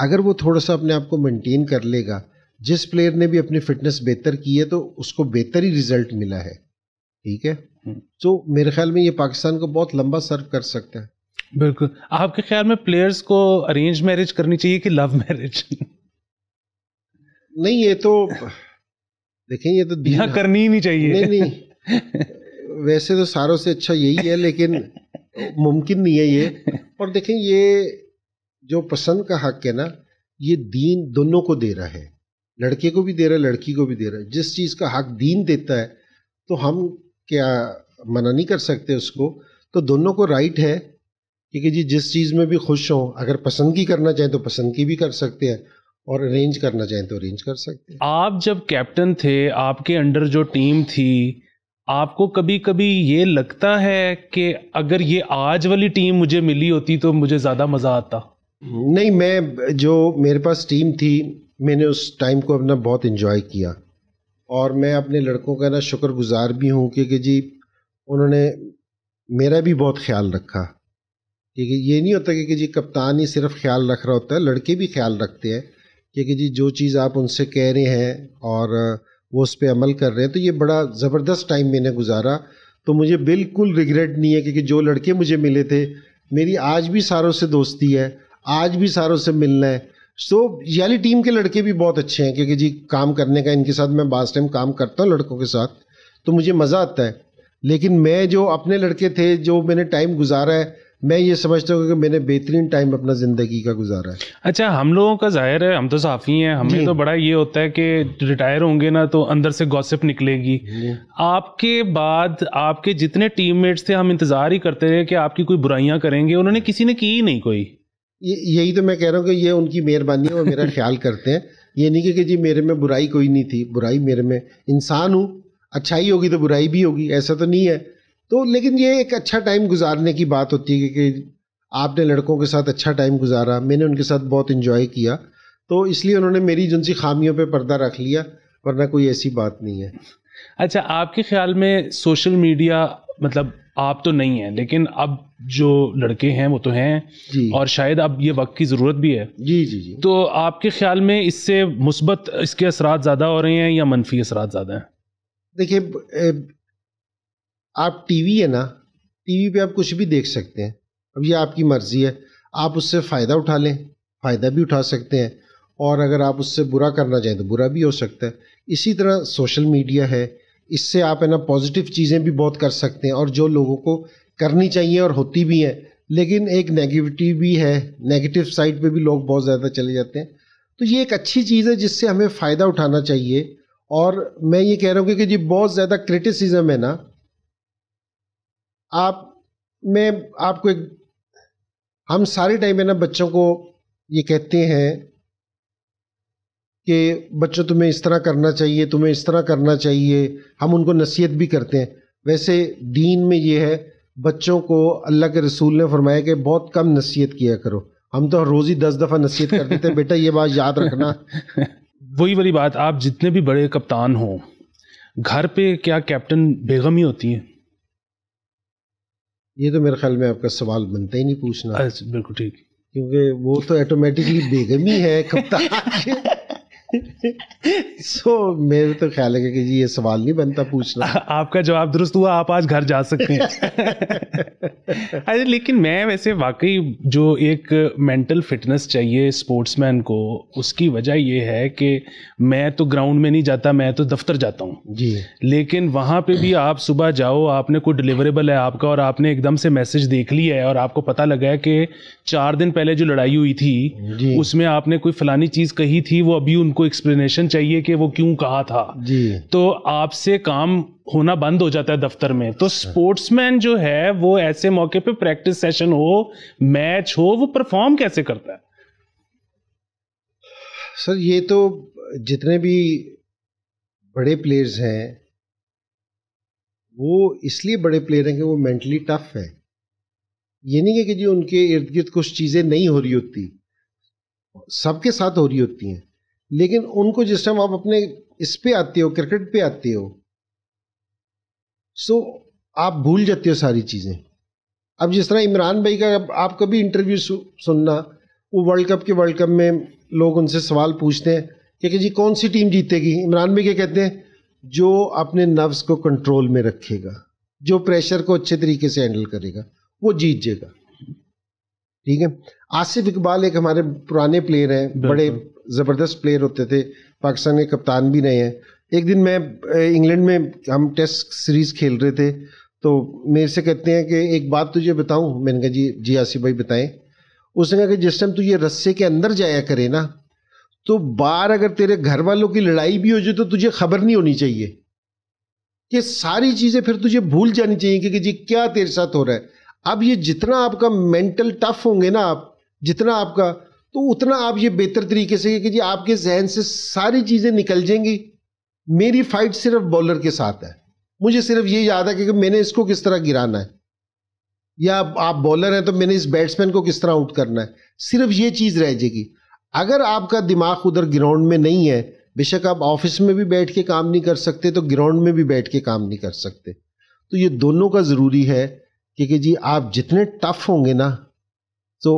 अगर वो थोड़ा सा अपने आप को मेंटेन कर लेगा जिस प्लेयर ने भी अपनी फिटनेस बेहतर की है तो उसको बेहतर ही रिजल्ट मिला है ठीक है हम्म। तो मेरे ख्याल में ये पाकिस्तान को बहुत लंबा सर्व कर सकता है बिल्कुल आपके ख्याल में प्लेयर्स को अरेंज मैरिज करनी चाहिए कि लव मैरिज नहीं ये तो देखें ये तो दिया करनी ही नहीं चाहिए नहीं नहीं वैसे तो सारों से अच्छा यही है लेकिन मुमकिन नहीं है ये और देखें ये जो पसंद का हक है ना ये दीन दोनों को दे रहा है लड़के को भी दे रहा है लड़की को भी दे रहा है जिस चीज़ का हक दीन देता है तो हम क्या मना नहीं कर सकते उसको तो दोनों को राइट है क्योंकि जी जिस चीज़ में भी खुश हों अगर पसंद की करना चाहें तो पसंद की भी कर सकते हैं और अरेंज करना चाहें तो अरेंज कर सकते हैं आप जब कैप्टन थे आपके अंडर जो टीम थी आपको कभी कभी ये लगता है कि अगर ये आज वाली टीम मुझे मिली होती तो मुझे ज़्यादा मज़ा आता नहीं मैं जो मेरे पास टीम थी मैंने उस टाइम को अपना बहुत इन्जॉय किया और मैं अपने लड़कों का ना शुक्रगुजार भी हूँ क्योंकि जी उन्होंने मेरा भी बहुत ख्याल रखा क्योंकि ये नहीं होता कि, कि जी कप्तान ही सिर्फ ख्याल रख रहा होता है लड़के भी ख्याल रखते हैं कि, जी जो चीज़ आप उनसे कह रहे हैं और वो उस पर अमल कर रहे हैं तो ये बड़ा ज़बरदस्त टाइम मैंने गुजारा तो मुझे बिल्कुल रिग्रेट नहीं है क्योंकि जो लड़के मुझे मिले थे मेरी आज भी सारों से दोस्ती है आज भी सारों से मिलना है सो so, याली टीम के लड़के भी बहुत अच्छे हैं क्योंकि जी काम करने का इनके साथ मैं बास टाइम काम करता हूँ लड़कों के साथ तो मुझे मज़ा आता है लेकिन मैं जो अपने लड़के थे जो मैंने टाइम गुजारा है मैं ये समझता हूँ कि मैंने बेहतरीन टाइम अपना ज़िंदगी का गुजारा है अच्छा हम लोगों का जाहिर है हम तो साफ़ी हैं हमें तो बड़ा ये होता है कि रिटायर होंगे ना तो अंदर से गॉसिप निकलेगी आपके बाद आपके जितने टीममेट्स थे हम इंतज़ार ही करते रहे कि आपकी कोई बुराइयाँ करेंगे उन्होंने किसी ने की ही नहीं कोई यही तो मैं कह रहा हूँ कि ये उनकी मेहरबानी है और मेरा ख्याल करते हैं ये नहीं कि, जी मेरे में बुराई कोई नहीं थी बुराई मेरे में इंसान हूँ अच्छाई होगी तो बुराई भी होगी ऐसा तो नहीं है तो लेकिन ये एक अच्छा टाइम गुजारने की बात होती है कि, कि आपने लड़कों के साथ अच्छा टाइम गुजारा मैंने उनके साथ बहुत इन्जॉय किया तो इसलिए उन्होंने मेरी जिनसी खामियों पर पर्दा रख लिया वरना कोई ऐसी बात नहीं है अच्छा आपके ख्याल में सोशल मीडिया मतलब आप तो नहीं है लेकिन अब जो लड़के हैं वो तो हैं और शायद अब ये वक्त की ज़रूरत भी है जी जी जी तो आपके ख्याल में इससे मुस्बत इसके असरा ज़्यादा हो रहे हैं या मनफी असरा ज़्यादा हैं देखिए आप टीवी है ना टीवी पे आप कुछ भी देख सकते हैं अब ये आपकी मर्ज़ी है आप उससे फ़ायदा उठा लें फ़ायदा भी उठा सकते हैं और अगर आप उससे बुरा करना चाहें तो बुरा भी हो सकता है इसी तरह सोशल मीडिया है इससे आप है ना पॉजिटिव चीज़ें भी बहुत कर सकते हैं और जो लोगों को करनी चाहिए और होती भी हैं लेकिन एक नेगेटिव भी है नेगेटिव साइड पे भी लोग बहुत ज़्यादा चले जाते हैं तो ये एक अच्छी चीज़ है जिससे हमें फ़ायदा उठाना चाहिए और मैं ये कह रहा हूँ क्योंकि जी बहुत ज़्यादा क्रिटिसिज्म है ना आप मैं आपको एक हम सारे टाइम है ना बच्चों को ये कहते हैं कि बच्चों तुम्हें इस तरह करना चाहिए तुम्हें इस तरह करना चाहिए हम उनको नसीहत भी करते हैं वैसे दीन में ये है बच्चों को अल्लाह के रसूल ने फरमाया कि बहुत कम नसीहत किया करो हम तो रोज़ ही दस दफ़ा नसीहत कर देते हैं बेटा ये बात याद रखना वही वाली बात आप जितने भी बड़े कप्तान हों घर पे क्या कैप्टन बेगम ही होती हैं ये तो मेरे ख्याल में आपका सवाल बनता ही नहीं पूछना बिल्कुल ठीक क्योंकि वो तो ऑटोमेटिकली बेगम ही है कप्तान सो so, मेरे तो ख्याल है कि जी ये सवाल नहीं बनता पूछना आपका जवाब दुरुस्त हुआ आप आज घर जा सकते हैं अरे लेकिन मैं वैसे वाकई जो एक मेंटल फिटनेस चाहिए स्पोर्ट्समैन को उसकी वजह ये है कि मैं तो ग्राउंड में नहीं जाता मैं तो दफ्तर जाता हूँ जी लेकिन वहाँ पे भी आप सुबह जाओ आपने कोई डिलीवरेबल है आपका और आपने एकदम से मैसेज देख लिया है और आपको पता लगा है कि चार दिन पहले जो लड़ाई हुई थी उसमें आपने कोई फलानी चीज़ कही थी वो अभी उनको एक्सप्रेस एक्सप्लेनेशन चाहिए कि वो क्यों कहा था जी तो आपसे काम होना बंद हो जाता है दफ्तर में तो अच्छा। स्पोर्ट्समैन जो है वो ऐसे मौके पे प्रैक्टिस सेशन हो मैच हो वो परफॉर्म कैसे करता है सर ये तो जितने भी बड़े प्लेयर्स हैं वो इसलिए बड़े प्लेयर हैं कि वो मेंटली टफ है ये नहीं है कि जी उनके इर्द गिर्द कुछ चीज़ें नहीं हो रही होती सबके साथ हो रही होती हैं लेकिन उनको जिस टाइम आप अपने इस पे आते हो क्रिकेट पे आते हो सो आप भूल जाते हो सारी चीज़ें अब जिस तरह इमरान भाई का आप कभी इंटरव्यू सुनना वो वर्ल्ड कप के वर्ल्ड कप में लोग उनसे सवाल पूछते हैं कि जी कौन सी टीम जीतेगी इमरान भाई क्या कहते हैं जो अपने नर्व्स को कंट्रोल में रखेगा जो प्रेशर को अच्छे तरीके से हैंडल करेगा वो जीत जाएगा ठीक है आसिफ इकबाल एक हमारे पुराने प्लेयर हैं बड़े ज़बरदस्त प्लेयर होते थे पाकिस्तान के कप्तान भी रहे हैं एक दिन मैं इंग्लैंड में हम टेस्ट सीरीज़ खेल रहे थे तो मेरे से कहते हैं कि एक बात तुझे बताऊं मैंने कहा जी जी आसिफ भाई बताएं उसने कहा कि जिस टाइम तू ये रस्से के अंदर जाया करे ना तो बाहर अगर तेरे घर वालों की लड़ाई भी हो जाए तो तुझे खबर नहीं होनी चाहिए ये सारी चीज़ें फिर तुझे भूल जानी चाहिए कि जी क्या तेरे साथ हो रहा है अब ये जितना आपका मेंटल टफ होंगे ना आप जितना आपका तो उतना आप ये बेहतर तरीके से कि जी आपके जहन से सारी चीज़ें निकल जाएंगी मेरी फाइट सिर्फ बॉलर के साथ है मुझे सिर्फ ये याद है कि मैंने इसको किस तरह गिराना है या आप बॉलर हैं तो मैंने इस बैट्समैन को किस तरह आउट करना है सिर्फ ये चीज़ रह जाएगी अगर आपका दिमाग उधर ग्राउंड में नहीं है बेशक आप ऑफिस में भी बैठ के काम नहीं कर सकते तो ग्राउंड में भी बैठ के काम नहीं कर सकते तो ये दोनों का ज़रूरी है कि जी आप जितने टफ होंगे ना तो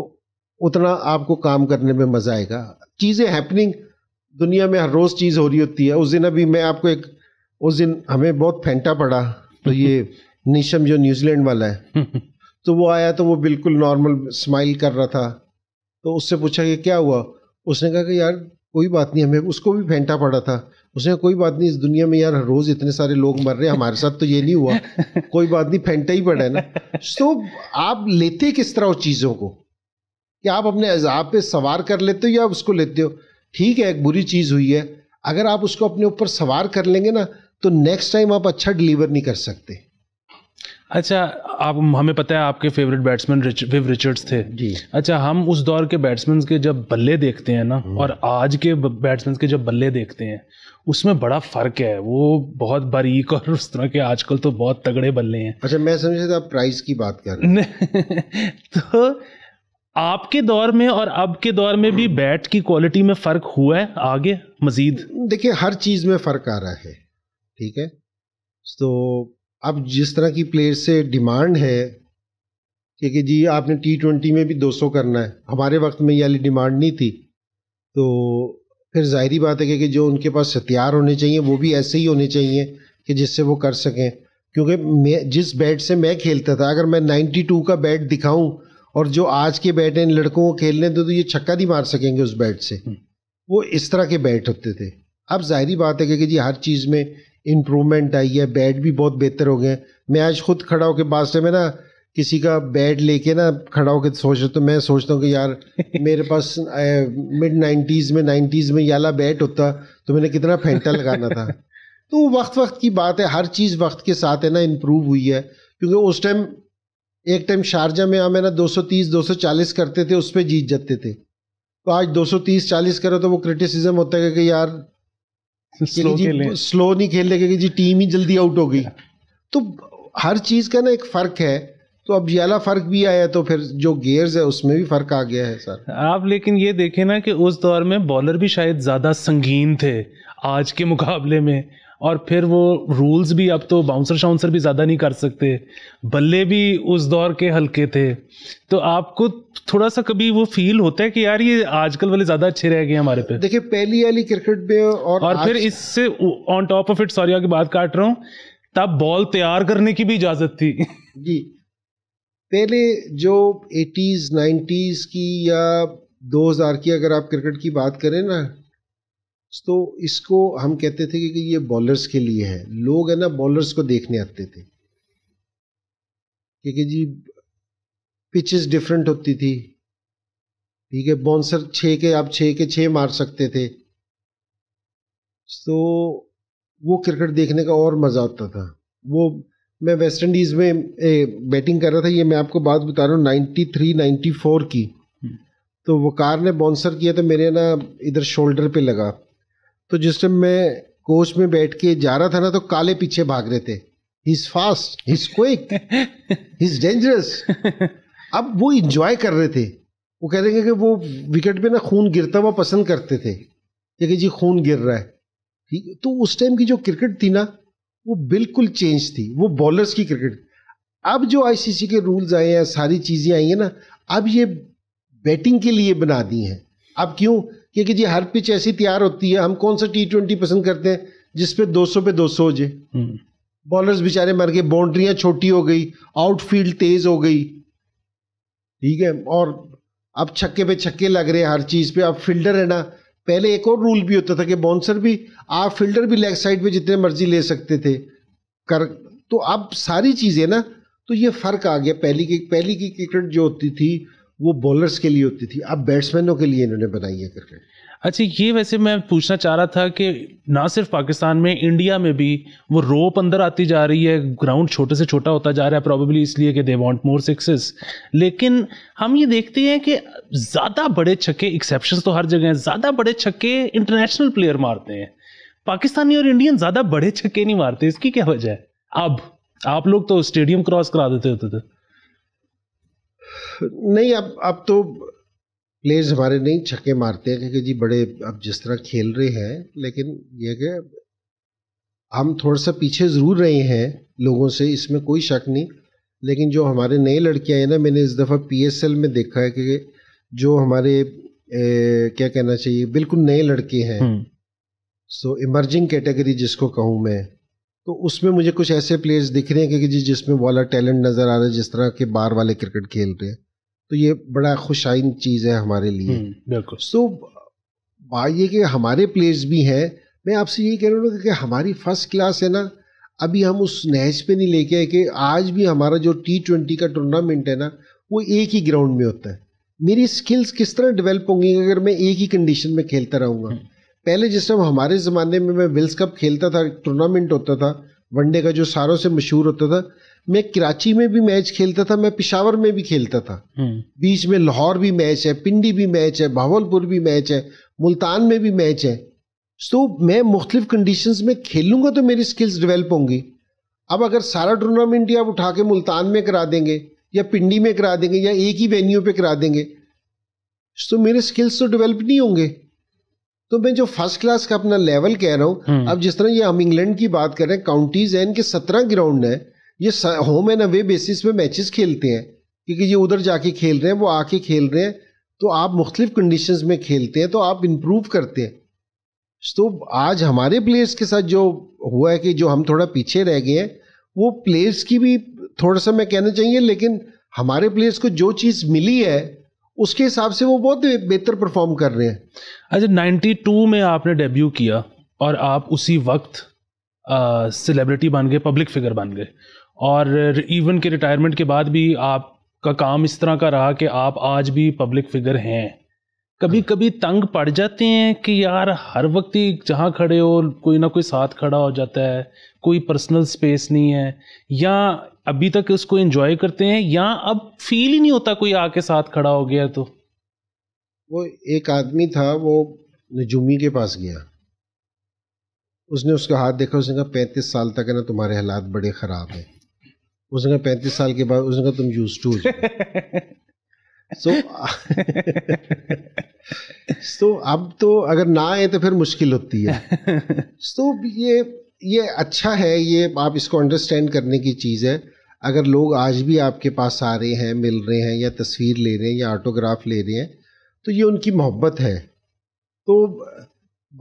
उतना आपको काम करने में मज़ा आएगा चीज़ें हैपनिंग दुनिया में हर रोज़ चीज़ हो रही होती है उस दिन अभी मैं आपको एक उस दिन हमें बहुत फेंटा पड़ा तो ये नीशम जो न्यूजीलैंड वाला है तो वो आया तो वो बिल्कुल नॉर्मल स्माइल कर रहा था तो उससे पूछा कि क्या हुआ उसने कहा कि यार कोई बात नहीं हमें उसको भी फेंटा पड़ा था उसने कोई बात नहीं इस दुनिया में यार रोज इतने सारे लोग मर रहे हैं हमारे साथ तो ये नहीं हुआ कोई बात नहीं फेंटा ही पड़ा है ना तो आप लेते किस तरह उस चीज़ों को कि आप अपने अजाब पे सवार कर लेते हो या उसको लेते हो ठीक है एक बुरी चीज़ हुई है अगर आप उसको अपने ऊपर सवार कर लेंगे ना तो नेक्स्ट टाइम आप अच्छा डिलीवर नहीं कर सकते अच्छा आप हमें पता है आपके favourite batsman Rich, Viv Richards थे जी अच्छा हम उस दौर के बैट्समैन के जब बल्ले देखते हैं ना हम्म। और आज के बैट्समैन के जब बल्ले देखते हैं उसमें बड़ा फर्क है वो बहुत बारीक और उस तरह के आजकल तो बहुत तगड़े बल्ले हैं अच्छा मैं समझ प्राइस की बात कर रहे हैं तो आपके दौर में और अब के दौर में भी बैट की क्वालिटी में फ़र्क हुआ है आगे मज़ीद देखिए हर चीज़ में फ़र्क आ रहा है ठीक है तो अब जिस तरह की प्लेयर से डिमांड है क्योंकि जी आपने टी ट्वेंटी में भी 200 करना है हमारे वक्त में ये वाली डिमांड नहीं थी तो फिर जाहिर बात है कि जो उनके पास हथियार होने चाहिए वो भी ऐसे ही होने चाहिए कि जिससे वो कर सकें क्योंकि मैं जिस बैट से मैं खेलता था अगर मैं 92 का बैट दिखाऊं और जो आज के बैट हैं लड़कों को खेलने दो तो ये छक्का नहीं मार सकेंगे उस बैट से हम्म। वो इस तरह के बैट होते थे अब जाहिर बात है कि जी हर चीज़ में इम्प्रूवमेंट आई है बैट भी बहुत बेहतर हो गए हैं मैं आज खुद खड़ा होकर से मैं ना किसी का बैट लेके ना खड़ा होकर सोच तो मैं सोचता हूँ कि यार मेरे पास मिड नाइन्टीज़ में नाइन्टीज़ में याला बैट होता तो मैंने कितना फेंटा लगाना था तो वक्त वक्त की बात है हर चीज़ वक्त के साथ है ना इम्प्रूव हुई है क्योंकि उस टाइम एक टाइम शारजा में हमें ना 230 240 करते थे उस पर जीत जाते थे तो आज 230 40 करो तो वो क्रिटिसिज्म होता है कि यार स्लो, जी, स्लो नहीं खेल रहे जी टीम ही जल्दी आउट हो गई तो हर चीज़ का ना एक फ़र्क है तो अब ये फ़र्क भी आया तो फिर जो गेयर्स है उसमें भी फ़र्क आ गया है सर आप लेकिन ये देखें ना कि उस दौर में बॉलर भी शायद ज़्यादा संगीन थे आज के मुकाबले में और फिर वो रूल्स भी अब तो बाउंसर शाउंसर भी ज़्यादा नहीं कर सकते बल्ले भी उस दौर के हल्के थे तो आपको थोड़ा सा कभी वो फील होता है कि यार ये आजकल वाले ज़्यादा अच्छे रह गए हमारे पे देखिए पहली वाली क्रिकेट में और और फिर इससे on top of it sorry की बात काट रहा हूँ तब बॉल तैयार करने की भी इजाज़त थी जी पहले जो एटीज नाइन्टीज़ की या 2000 की अगर आप क्रिकेट की बात करें ना तो इसको हम कहते थे कि ये बॉलर्स के लिए है लोग है ना बॉलर्स को देखने आते थे क्योंकि जी पिचेस डिफरेंट होती थी ठीक है बॉन्सर छः के आप छः के छः मार सकते थे तो वो क्रिकेट देखने का और मज़ा आता था वो मैं वेस्ट इंडीज़ में ए, बैटिंग कर रहा था ये मैं आपको बात बता रहा हूँ नाइन्टी थ्री नाइन्टी फोर की हम्म। तो वकार ने बॉन्सर किया तो मेरे ना इधर शोल्डर पे लगा तो जिस टाइम मैं कोच में बैठ के जा रहा था ना तो काले पीछे भाग रहे थे is fast is quick is dangerous अब वो इंजॉय कर रहे थे वो कह रहे थे कि वो विकेट पे ना खून गिरता हुआ पसंद करते थे कि जी खून गिर रहा है ठीक तो उस टाइम की जो क्रिकेट थी ना वो बिल्कुल चेंज थी वो बॉलर्स की क्रिकेट अब जो आईसीसी के रूल्स आए हैं सारी चीज़ें आई हैं ना अब ये बैटिंग के लिए बना दी हैं अब क्यों क्योंकि जी हर पिच ऐसी तैयार होती है हम कौन सा टी ट्वेंटी पसंद करते हैं जिसपे दो सौ पे दो सौ हो जाए बॉलर्स हम्म। बेचारे मर गए बाउंड्रियाँ छोटी हो गई आउटफील्ड तेज हो गई ठीक है और अब छक्के पे छक्के लग रहे हैं हर चीज़ पे अब फील्डर है ना पहले एक और रूल भी होता था कि बाउंसर भी आप फील्डर भी लेग साइड पे जितने मर्जी ले सकते थे कर तो अब सारी चीज़ें ना तो ये फ़र्क आ गया पहली की पहली की क्रिकेट जो होती थी वो बॉलर्स के लिए होती थी अब बैट्समैनों के लिए इन्होंने बनाई है क्रिकेट अच्छा ये वैसे मैं पूछना चाह रहा था कि ना सिर्फ पाकिस्तान में इंडिया में भी वो रोप अंदर आती जा रही है ग्राउंड छोटे से छोटा होता जा रहा है प्रॉबेबली इसलिए कि दे वांट मोर सिक्सेस लेकिन हम ये देखते हैं कि ज़्यादा बड़े छक्के एक्सेप्शन तो हर जगह हैं ज़्यादा बड़े छक्के इंटरनेशनल प्लेयर मारते हैं पाकिस्तानी और इंडियन ज़्यादा बड़े छक्के नहीं मारते इसकी क्या वजह है अब आप लोग तो स्टेडियम क्रॉस करा देते होते थे नहीं अब अब तो प्लेयर्स हमारे नहीं छक्के मारते हैं क्योंकि जी बड़े अब जिस तरह खेल रहे हैं लेकिन यह कि हम थोड़ा सा पीछे ज़रूर रहे हैं लोगों से इसमें कोई शक नहीं लेकिन जो हमारे नए लड़के आए ना मैंने इस दफ़ा पी में देखा है कि जो हमारे ए, क्या कहना चाहिए बिल्कुल नए लड़के हैं सो इमर्जिंग कैटेगरी जिसको कहूँ मैं तो उसमें मुझे कुछ ऐसे प्लेयर्स दिख रहे हैं कि जी जिसमें बॉलर टैलेंट नज़र आ रहा है जिस तरह के बाहर वाले क्रिकेट खेल रहे हैं तो ये बड़ा खुशाइन चीज़ है हमारे लिए हम्म, बिल्कुल सो बात ये कि हमारे प्लेयर्स भी हैं मैं आपसे यही कह रहा हूँ कि हमारी फर्स्ट क्लास है ना अभी हम उस नहज पे नहीं लेके आए कि आज भी हमारा जो टी ट्वेंटी का टूर्नामेंट है ना वो एक ही ग्राउंड में होता है मेरी स्किल्स किस तरह डेवलप होंगी अगर मैं एक ही कंडीशन में खेलता रहूँगा हम्म। पहले जिस टाइम हमारे ज़माने में मैं विल्स कप खेलता था टूर्नामेंट होता था वनडे का जो सारों से मशहूर होता था मैं कराची में भी मैच खेलता था मैं पिशावर में भी खेलता था हम्म। बीच में लाहौर भी मैच है पिंडी भी मैच है भावलपुर भी मैच है मुल्तान में भी मैच है तो मैं मुख्तलिफ कंडीशंस में खेलूंगा तो मेरी स्किल्स डेवलप होंगी अब अगर सारा टूर्नामेंट ही आप उठा के मुल्तान में करा देंगे या पिंडी में करा देंगे या एक ही वेन्यू पे करा देंगे तो मेरे स्किल्स तो डेवलप नहीं होंगे तो मैं जो फर्स्ट क्लास का अपना लेवल कह रहा हूँ हम्म। अब जिस तरह ये हम इंग्लैंड की बात कर रहे हैं काउंटीज हैं इनके सत्रह ग्राउंड है ये होम एंड अवे बेसिस पे मैचेस खेलते हैं क्योंकि ये उधर जाके खेल रहे हैं वो आके खेल रहे हैं तो आप मुख्तलिफ कंडीशन में खेलते हैं तो आप इम्प्रूव करते हैं तो आज हमारे प्लेयर्स के साथ जो हुआ है कि जो हम थोड़ा पीछे रह गए हैं वो प्लेयर्स की भी थोड़ा सा मैं कहना चाहिए लेकिन हमारे प्लेयर्स को जो चीज़ मिली है उसके हिसाब से वो बहुत बेहतर परफॉर्म कर रहे हैं अच्छा नाइन्टी में आपने डेब्यू किया और आप उसी वक्त सेलिब्रिटी बन गए पब्लिक फिगर बन गए और इवन के रिटायरमेंट के बाद भी आप का काम इस तरह का रहा कि आप आज भी पब्लिक फिगर हैं कभी कभी तंग पड़ जाते हैं कि यार हर वक्त ही जहाँ खड़े हो कोई ना कोई साथ खड़ा हो जाता है कोई पर्सनल स्पेस नहीं है या अभी तक उसको एंजॉय करते हैं या अब फील ही नहीं होता कोई आके साथ खड़ा हो गया तो वो एक आदमी था वो नजूमी के पास गया उसने उसका हाथ देखा उसने कहा पैंतीस साल तक है ना तुम्हारे हालात बड़े ख़राब हैं उसने कहा पैंतीस साल के बाद उसने कहा तुम यूज टू सो सो अब तो अगर ना आए तो फिर मुश्किल होती है सो so, ये ये अच्छा है ये आप इसको अंडरस्टैंड करने की चीज़ है अगर लोग आज भी आपके पास आ रहे हैं मिल रहे हैं या तस्वीर ले रहे हैं या ऑटोग्राफ ले रहे हैं तो ये उनकी मोहब्बत है तो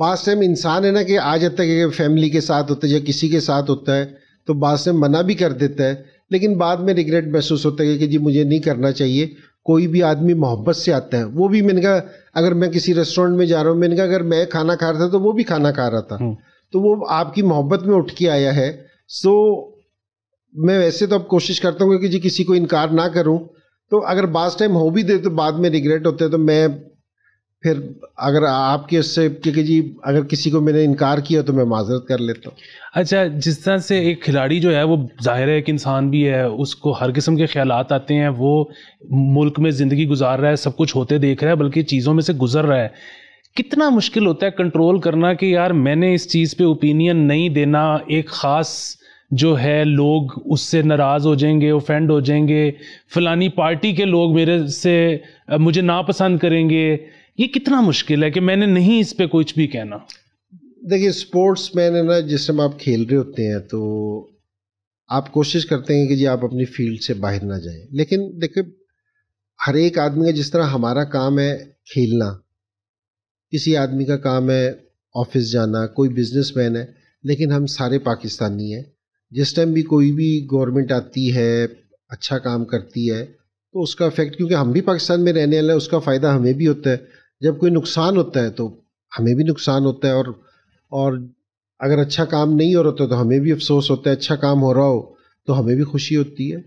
बास टाइम इंसान है ना कि आ जाता है कि फैमिली के साथ होता है या किसी के साथ होता है तो बास टाइम मना भी कर देता है लेकिन बाद में रिग्रेट महसूस होता है कि जी मुझे नहीं करना चाहिए कोई भी आदमी मोहब्बत से आता है वो भी मैंने कहा अगर मैं किसी रेस्टोरेंट में जा रहा हूँ मैंने कहा अगर मैं खाना खा रहा था तो वो भी खाना खा रहा था हम्म। तो वो आपकी मोहब्बत में उठ के आया है सो मैं वैसे तो अब कोशिश करता हूँ कि जी किसी को इनकार ना करूँ तो अगर बास टाइम हो भी दे तो बाद में रिग्रेट होते तो मैं फिर अगर आपके उससे क्योंकि जी अगर किसी को मैंने इनकार किया तो मैं माजरत कर लेता हूँ अच्छा जिस तरह से एक खिलाड़ी जो है वो जाहिर है एक इंसान भी है उसको हर किस्म के ख्याल आते हैं वो मुल्क में ज़िंदगी गुजार रहा है सब कुछ होते देख रहा है बल्कि चीज़ों में से गुजर रहा है कितना मुश्किल होता है कंट्रोल करना कि यार मैंने इस चीज़ पे ओपिनियन नहीं देना एक ख़ास जो है लोग उससे नाराज़ हो जाएंगे ओफेंड हो जाएंगे फलानी पार्टी के लोग मेरे से मुझे नापसंद करेंगे ये कितना मुश्किल है कि मैंने नहीं इस पर कुछ भी कहना देखिए स्पोर्ट्स मैन है ना जिस समय आप खेल रहे होते हैं तो आप कोशिश करते हैं कि जी आप अपनी फील्ड से बाहर ना जाएं लेकिन देखिए हर एक आदमी का जिस तरह हमारा काम है खेलना किसी आदमी का काम है ऑफिस जाना कोई बिजनेसमैन है लेकिन हम सारे पाकिस्तानी हैं जिस टाइम भी कोई भी गवर्नमेंट आती है अच्छा काम करती है तो उसका इफेक्ट क्योंकि हम भी पाकिस्तान में रहने वाले हैं उसका फ़ायदा हमें भी होता है जब कोई नुकसान होता है तो हमें भी नुकसान होता है और और अगर अच्छा काम नहीं हो रहा होता तो हमें भी अफसोस होता है अच्छा काम हो रहा हो तो हमें भी खुशी होती है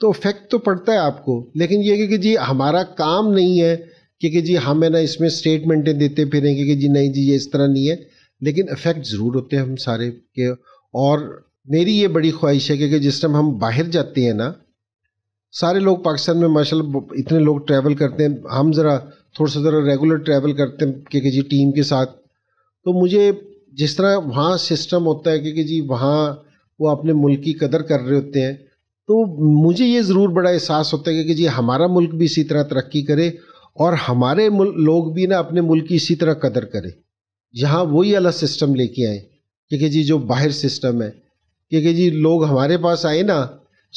तो इफेक्ट तो पड़ता है आपको लेकिन ये कि, कि जी हमारा काम नहीं है कि, कि जी हम है ना इसमें स्टेटमेंटें देते फिरेंगे कि जी नहीं जी ये इस तरह नहीं है लेकिन इफेक्ट ज़रूर होते हैं हम सारे के और मेरी ये बड़ी ख्वाहिश है कि जिस टाइम हम बाहर जाते हैं ना सारे लोग पाकिस्तान में माशा इतने लोग ट्रैवल करते हैं हम ज़रा थोड़ा सा ज़रा रेगुलर ट्रैवल करते हैं कि जी टीम के साथ तो मुझे जिस तरह वहाँ सिस्टम होता है कि जी वहाँ वो अपने मुल्क की कदर कर रहे होते हैं तो मुझे ये ज़रूर बड़ा एहसास होता है कि जी हमारा मुल्क भी इसी तरह तरक्की करे और हमारे लोग भी ना अपने मुल्क की इसी तरह कदर करें यहाँ वही अलग सिस्टम लेके आए कि जी जो बाहर सिस्टम है कि, जी लोग हमारे पास आए ना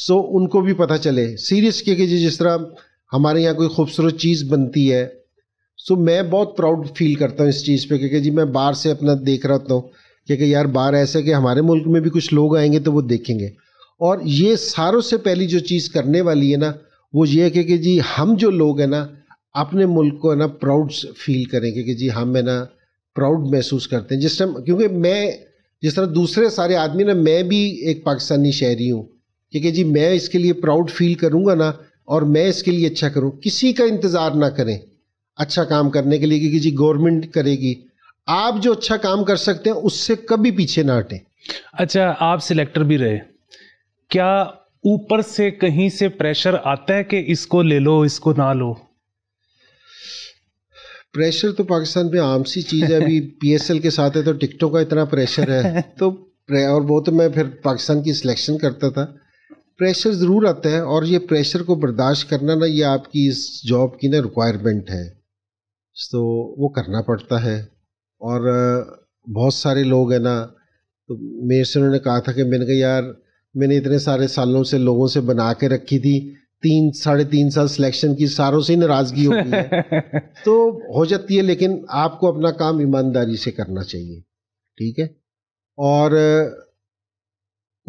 सो उनको भी पता चले सीरियस के, जी जिस तरह हमारे यहाँ कोई खूबसूरत चीज़ बनती है सो मैं बहुत प्राउड फील करता हूँ इस चीज़ पे क्योंकि जी मैं बाहर से अपना देख रहा था क्योंकि यार बाहर ऐसा कि हमारे मुल्क में भी कुछ लोग आएंगे तो वो देखेंगे और ये सारों से पहली जो चीज़ करने वाली है ना वो ये है कि जी हम जो लोग हैं ना अपने मुल्क को है ना प्राउड फील करें कि जी हम है ना प्राउड महसूस करते हैं जिस टाइम क्योंकि मैं जिस तरह दूसरे सारे आदमी ना मैं भी एक पाकिस्तानी शहरी हूँ ठीक है जी मैं इसके लिए प्राउड फील करूँगा ना और मैं इसके लिए अच्छा करूँ किसी का इंतज़ार ना करें अच्छा काम करने के लिए क्योंकि जी गवर्नमेंट करेगी आप जो अच्छा काम कर सकते हैं उससे कभी पीछे ना हटें अच्छा आप सिलेक्टर भी रहे क्या ऊपर से कहीं से प्रेशर आता है कि इसको ले लो इसको ना लो प्रेशर तो पाकिस्तान में आम सी चीज़ है अभी पीएसएल के साथ है तो टिकटों का इतना प्रेशर है तो और वो तो मैं फिर पाकिस्तान की सिलेक्शन करता था प्रेशर ज़रूर आता है और ये प्रेशर को बर्दाश्त करना ना ये आपकी इस जॉब की ना रिक्वायरमेंट है तो वो करना पड़ता है और बहुत सारे लोग हैं ना तो मेरे से उन्होंने कहा था कि मैंने कहा यार मैंने इतने सारे सालों से लोगों से बना के रखी थी तीन साढ़े तीन साल सिलेक्शन की सारों से नाराजगी होती है तो हो जाती है लेकिन आपको अपना काम ईमानदारी से करना चाहिए ठीक है और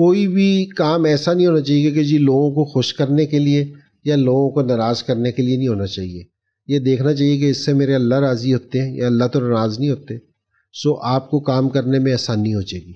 कोई भी काम ऐसा नहीं होना चाहिए कि जी लोगों को खुश करने के लिए या लोगों को नाराज़ करने के लिए नहीं होना चाहिए ये देखना चाहिए कि इससे मेरे अल्लाह राज़ी होते हैं या अल्लाह तो नाराज़ नहीं होते सो आपको काम करने में आसानी हो जाएगी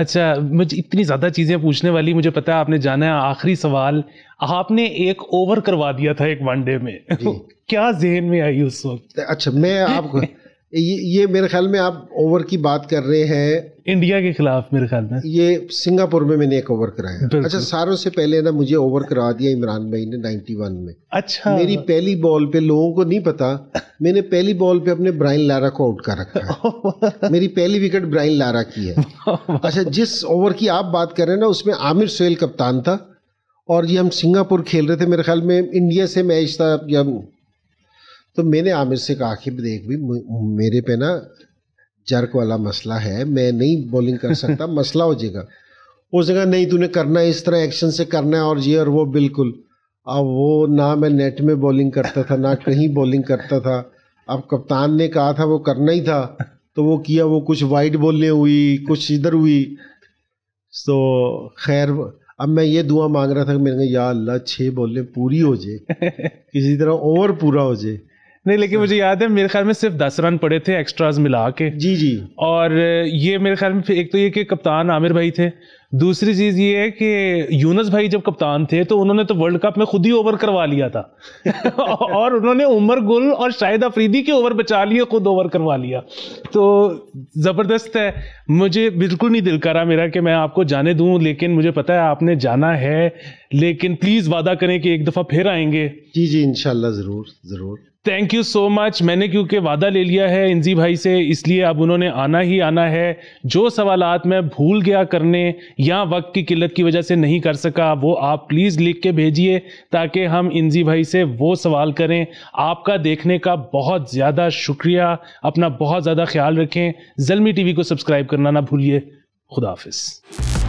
अच्छा मुझे इतनी ज़्यादा चीज़ें पूछने वाली मुझे पता है आपने जाना है आखिरी सवाल आपने एक ओवर करवा दिया था एक वनडे में क्या जहन में आई उस वक्त अच्छा मैं आपको ये ये मेरे ख्याल में आप ओवर की बात कर रहे हैं इंडिया के खिलाफ मेरे ख्याल में ये सिंगापुर में मैंने एक ओवर कराया अच्छा सारों से पहले ना मुझे ओवर करा दिया इमरान भाई ने 91 में अच्छा मेरी पहली बॉल पे लोगों को नहीं पता मैंने पहली बॉल पे अपने ब्राइन लारा को आउट कर रखा है मेरी पहली विकेट ब्राइन लारा की है अच्छा जिस ओवर की आप बात कर रहे हैं ना उसमें आमिर सोहेल कप्तान था और ये हम सिंगापुर खेल रहे थे मेरे ख्याल में इंडिया से मैच था या तो मैंने आमिर से कहा कि देख भी मेरे पे ना जर्क वाला मसला है मैं नहीं बॉलिंग कर सकता मसला हो जाएगा हो जगह नहीं तूने करना है इस तरह एक्शन से करना है और ये और वो बिल्कुल अब वो ना मैं नेट में बॉलिंग करता था ना कहीं बॉलिंग करता था अब कप्तान ने कहा था वो करना ही था तो वो किया वो कुछ वाइड बॉलें हुई कुछ इधर हुई तो खैर अब मैं ये दुआ मांग रहा था कि मेरे या अल्लाह छः बोलने पूरी हो जाए किसी तरह ओवर पूरा हो जाए नहीं लेकिन मुझे याद है मेरे ख्याल में सिर्फ दस रन पड़े थे एक्स्ट्राज मिला के जी जी और ये मेरे ख्याल में एक तो ये कि कप्तान आमिर भाई थे दूसरी चीज ये है कि यूनस भाई जब कप्तान थे तो उन्होंने तो वर्ल्ड कप में खुद ही ओवर करवा लिया था और उन्होंने उमर गुल और शाहिद अफरीदी के ओवर बचा लिए खुद ओवर करवा लिया तो ज़बरदस्त है मुझे बिल्कुल नहीं दिल करा मेरा कि मैं आपको जाने दूं लेकिन मुझे पता है आपने जाना है लेकिन प्लीज़ वादा करें कि एक दफ़ा फिर आएंगे जी जी इनशाला ज़रूर ज़रूर थैंक यू सो मच मैंने क्योंकि वादा ले लिया है इंजी भाई से इसलिए अब उन्होंने आना ही आना है जो सवाल मैं भूल गया करने या वक्त की किल्लत की वजह से नहीं कर सका वो आप प्लीज़ लिख के भेजिए ताकि हम इंजी भाई से वो सवाल करें आपका देखने का बहुत ज़्यादा शुक्रिया अपना बहुत ज़्यादा ख्याल रखें जलमी टी को सब्सक्राइब करना ना भूलिए खुदाफिज